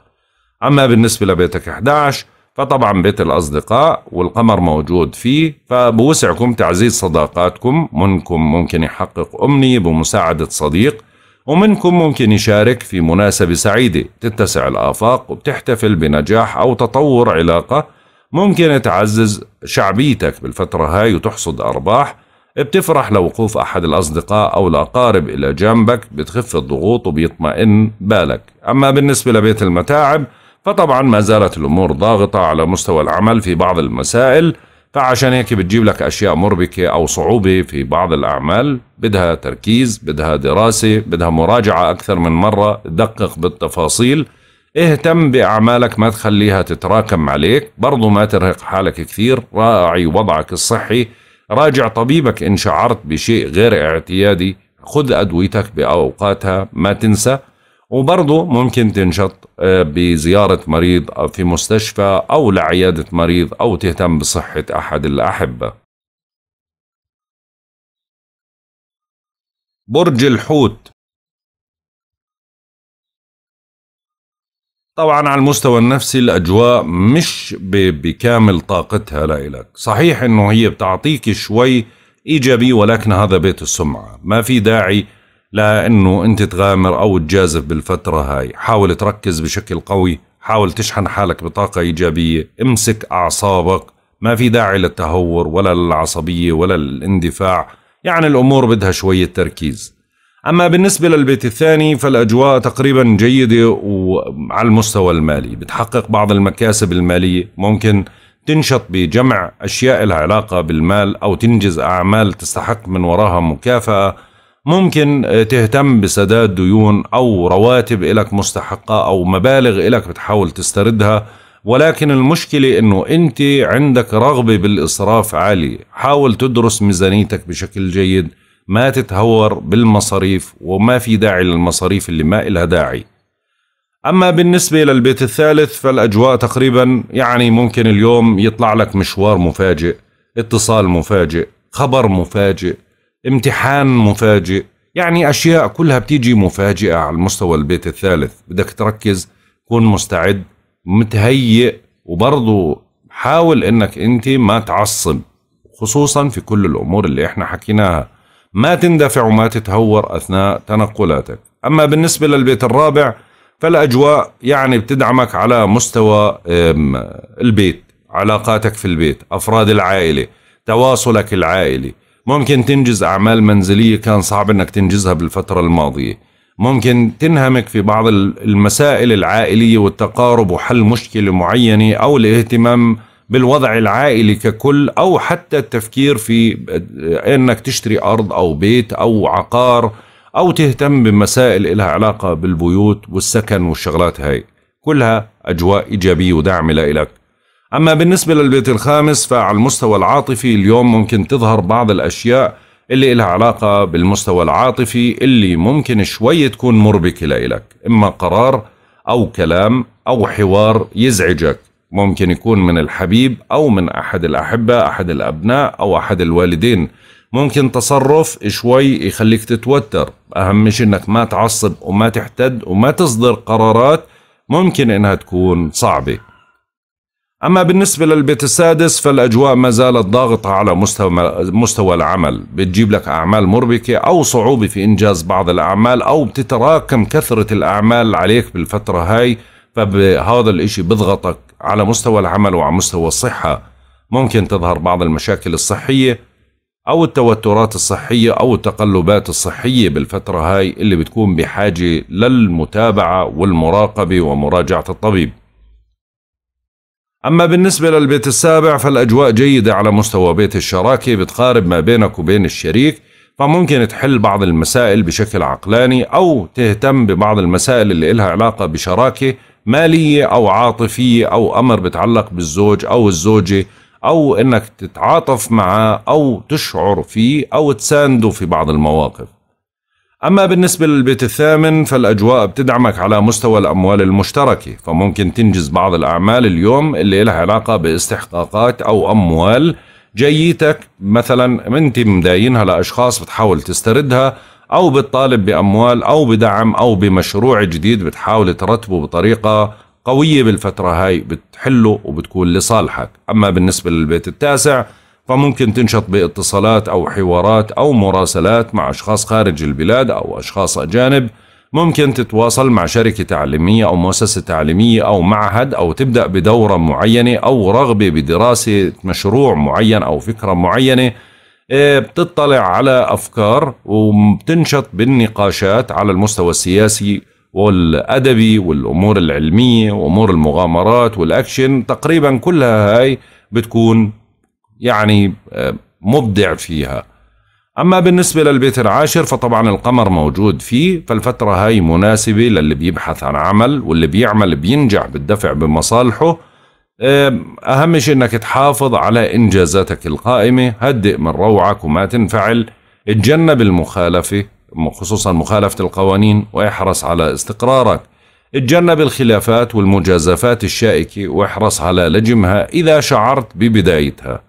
أما بالنسبة لبيتك 11 فطبعا بيت الأصدقاء والقمر موجود فيه فبوسعكم تعزيز صداقاتكم منكم ممكن يحقق أمنية بمساعدة صديق ومنكم ممكن يشارك في مناسبة سعيدة تتسع الآفاق وبتحتفل بنجاح أو تطور علاقة ممكن تعزز شعبيتك بالفترة هاي وتحصد أرباح بتفرح لوقوف أحد الأصدقاء أو الأقارب إلى جنبك بتخف الضغوط وبيطمئن بالك أما بالنسبة لبيت المتاعب فطبعا ما زالت الأمور ضاغطة على مستوى العمل في بعض المسائل فعشان هيك بتجيب لك اشياء مربكه او صعوبه في بعض الاعمال بدها تركيز بدها دراسه بدها مراجعه اكثر من مره دقق بالتفاصيل اهتم باعمالك ما تخليها تتراكم عليك برضو ما ترهق حالك كثير راعي وضعك الصحي راجع طبيبك ان شعرت بشيء غير اعتيادي خذ ادويتك باوقاتها ما تنسى وبرضه ممكن تنشط آه، بزيارة مريض في مستشفى أو لعيادة مريض أو تهتم بصحة أحد الأحبة برج الحوت طبعا على المستوى النفسي الأجواء مش بكامل طاقتها لإلك صحيح أنه هي بتعطيك شوي إيجابي ولكن هذا بيت السمعة ما في داعي لأنه أنت تغامر أو تجازف بالفترة هاي حاول تركز بشكل قوي حاول تشحن حالك بطاقة إيجابية امسك أعصابك ما في داعي للتهور ولا للعصبية ولا للاندفاع يعني الأمور بدها شوية تركيز أما بالنسبة للبيت الثاني فالأجواء تقريبا جيدة وعلى المستوى المالي بتحقق بعض المكاسب المالية ممكن تنشط بجمع أشياء لها علاقة بالمال أو تنجز أعمال تستحق من وراها مكافأة ممكن آه، تهتم بسداد ديون أو رواتب إلك مستحقة أو مبالغ إلك بتحاول تستردها ولكن المشكلة أنه أنت عندك رغبة بالإصراف عالي حاول تدرس ميزانيتك بشكل جيد ما تتهور بالمصاريف وما في داعي للمصاريف اللي ما إلها داعي أما بالنسبة للبيت الثالث فالأجواء تقريبا يعني ممكن اليوم يطلع لك مشوار مفاجئ اتصال مفاجئ خبر مفاجئ امتحان مفاجئ يعني أشياء كلها بتيجي مفاجئة على المستوى البيت الثالث بدك تركز كن مستعد متهيئ وبرضه حاول انك انت ما تعصب خصوصا في كل الامور اللي احنا حكيناها ما تندفع وما تتهور اثناء تنقلاتك اما بالنسبه للبيت الرابع فالاجواء يعني بتدعمك على مستوى البيت علاقاتك في البيت افراد العائله تواصلك العائلي ممكن تنجز أعمال منزلية كان صعب أنك تنجزها بالفترة الماضية ممكن تنهمك في بعض المسائل العائلية والتقارب وحل مشكلة معينة أو الاهتمام بالوضع العائلي ككل أو حتى التفكير في أنك تشتري أرض أو بيت أو عقار أو تهتم بمسائل لها علاقة بالبيوت والسكن والشغلات هاي كلها أجواء إيجابية وداعمة لإلك أما بالنسبة للبيت الخامس فعلى المستوى العاطفي اليوم ممكن تظهر بعض الأشياء اللي لها علاقة بالمستوى العاطفي اللي ممكن شوي تكون مربكة لإلك إما قرار أو كلام أو حوار يزعجك ممكن يكون من الحبيب أو من أحد الأحبة أحد الأبناء أو أحد الوالدين ممكن تصرف شوي يخليك تتوتر أهم شيء أنك ما تعصب وما تحتد وما تصدر قرارات ممكن أنها تكون صعبة أما بالنسبة للبيت السادس فالأجواء ما زالت ضاغطة على مستوى, مستوى العمل بتجيب لك أعمال مربكة أو صعوبة في إنجاز بعض الأعمال أو بتتراكم كثرة الأعمال عليك بالفترة هاي فهذا الإشي بضغطك على مستوى العمل وعلى مستوى الصحة ممكن تظهر بعض المشاكل الصحية أو التوترات الصحية أو التقلبات الصحية بالفترة هاي اللي بتكون بحاجة للمتابعة والمراقبة ومراجعة الطبيب أما بالنسبة للبيت السابع فالأجواء جيدة على مستوى بيت الشراكة بتقارب ما بينك وبين الشريك فممكن تحل بعض المسائل بشكل عقلاني أو تهتم ببعض المسائل اللي إلها علاقة بشراكة مالية أو عاطفية أو أمر بتعلق بالزوج أو الزوجة أو إنك تتعاطف معه أو تشعر فيه أو تسانده في بعض المواقف أما بالنسبة للبيت الثامن فالأجواء بتدعمك على مستوى الأموال المشتركة فممكن تنجز بعض الأعمال اليوم اللي لها علاقة باستحقاقات أو أموال جيتك مثلا أنت مداينها لأشخاص بتحاول تستردها أو بتطالب بأموال أو بدعم أو بمشروع جديد بتحاول ترتبه بطريقة قوية بالفترة هاي بتحله وبتكون لصالحك أما بالنسبة للبيت التاسع فممكن تنشط باتصالات أو حوارات أو مراسلات مع أشخاص خارج البلاد أو أشخاص أجانب ممكن تتواصل مع شركة تعليمية أو مؤسسة تعليمية أو معهد أو تبدأ بدورة معينة أو رغبة بدراسة مشروع معين أو فكرة معينة إيه، بتطلع على أفكار وبتنشط بالنقاشات على المستوى السياسي والأدبي والأمور العلمية وأمور المغامرات والأكشن تقريبا كلها هاي بتكون يعني آه، مبدع فيها أما بالنسبة للبيت العاشر فطبعا القمر موجود فيه فالفترة هاي مناسبة للي بيبحث عن عمل واللي بيعمل بينجح بالدفع بمصالحه أهم شيء أنك تحافظ على إنجازاتك القائمة هدئ من روعك وما تنفعل اتجنب المخالفة خصوصا مخالفة القوانين واحرص على استقرارك اتجنب الخلافات والمجازفات الشائكة واحرص على لجمها إذا شعرت ببدايتها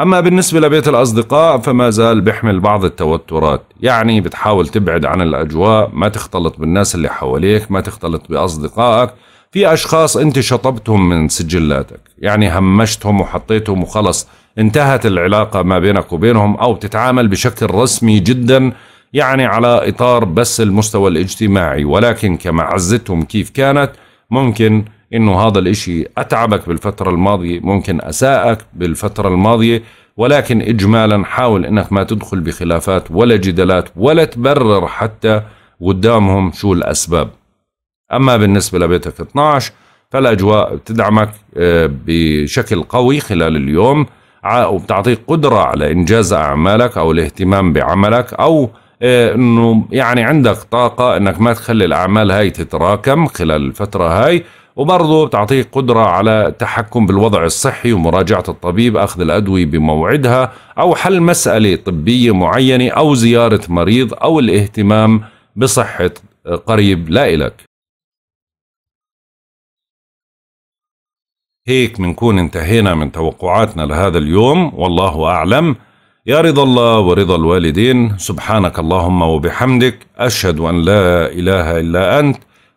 أما بالنسبة لبيت الأصدقاء فما زال بيحمل بعض التوترات يعني بتحاول تبعد عن الأجواء ما تختلط بالناس اللي حواليك ما تختلط بأصدقائك في أشخاص أنت شطبتهم من سجلاتك يعني همشتهم وحطيتهم وخلص انتهت العلاقة ما بينك وبينهم أو تتعامل بشكل رسمي جدا يعني على إطار بس المستوى الاجتماعي ولكن كمعزتهم كيف كانت ممكن انه هذا الاشي اتعبك بالفترة الماضية ممكن اساءك بالفترة الماضية ولكن اجمالا حاول انك ما تدخل بخلافات ولا جدالات ولا تبرر حتى قدامهم شو الاسباب اما بالنسبة لبيتك 12 فالاجواء بتدعمك آه، بشكل قوي خلال اليوم وبتعطيك قدرة على انجاز اعمالك او الاهتمام بعملك او آه، انه يعني عندك طاقة انك ما تخلي الاعمال هاي تتراكم خلال الفترة هاي وبرضه بتعطيك قدرة على التحكم بالوضع الصحي ومراجعة الطبيب أخذ الأدوية بموعدها أو حل مسألة طبية معينة أو زيارة مريض أو الاهتمام بصحة قريب لا إلك هيك منكون انتهينا من توقعاتنا لهذا اليوم والله أعلم يا رضا الله ورضا الوالدين سبحانك اللهم وبحمدك أشهد أن لا إله إلا أنت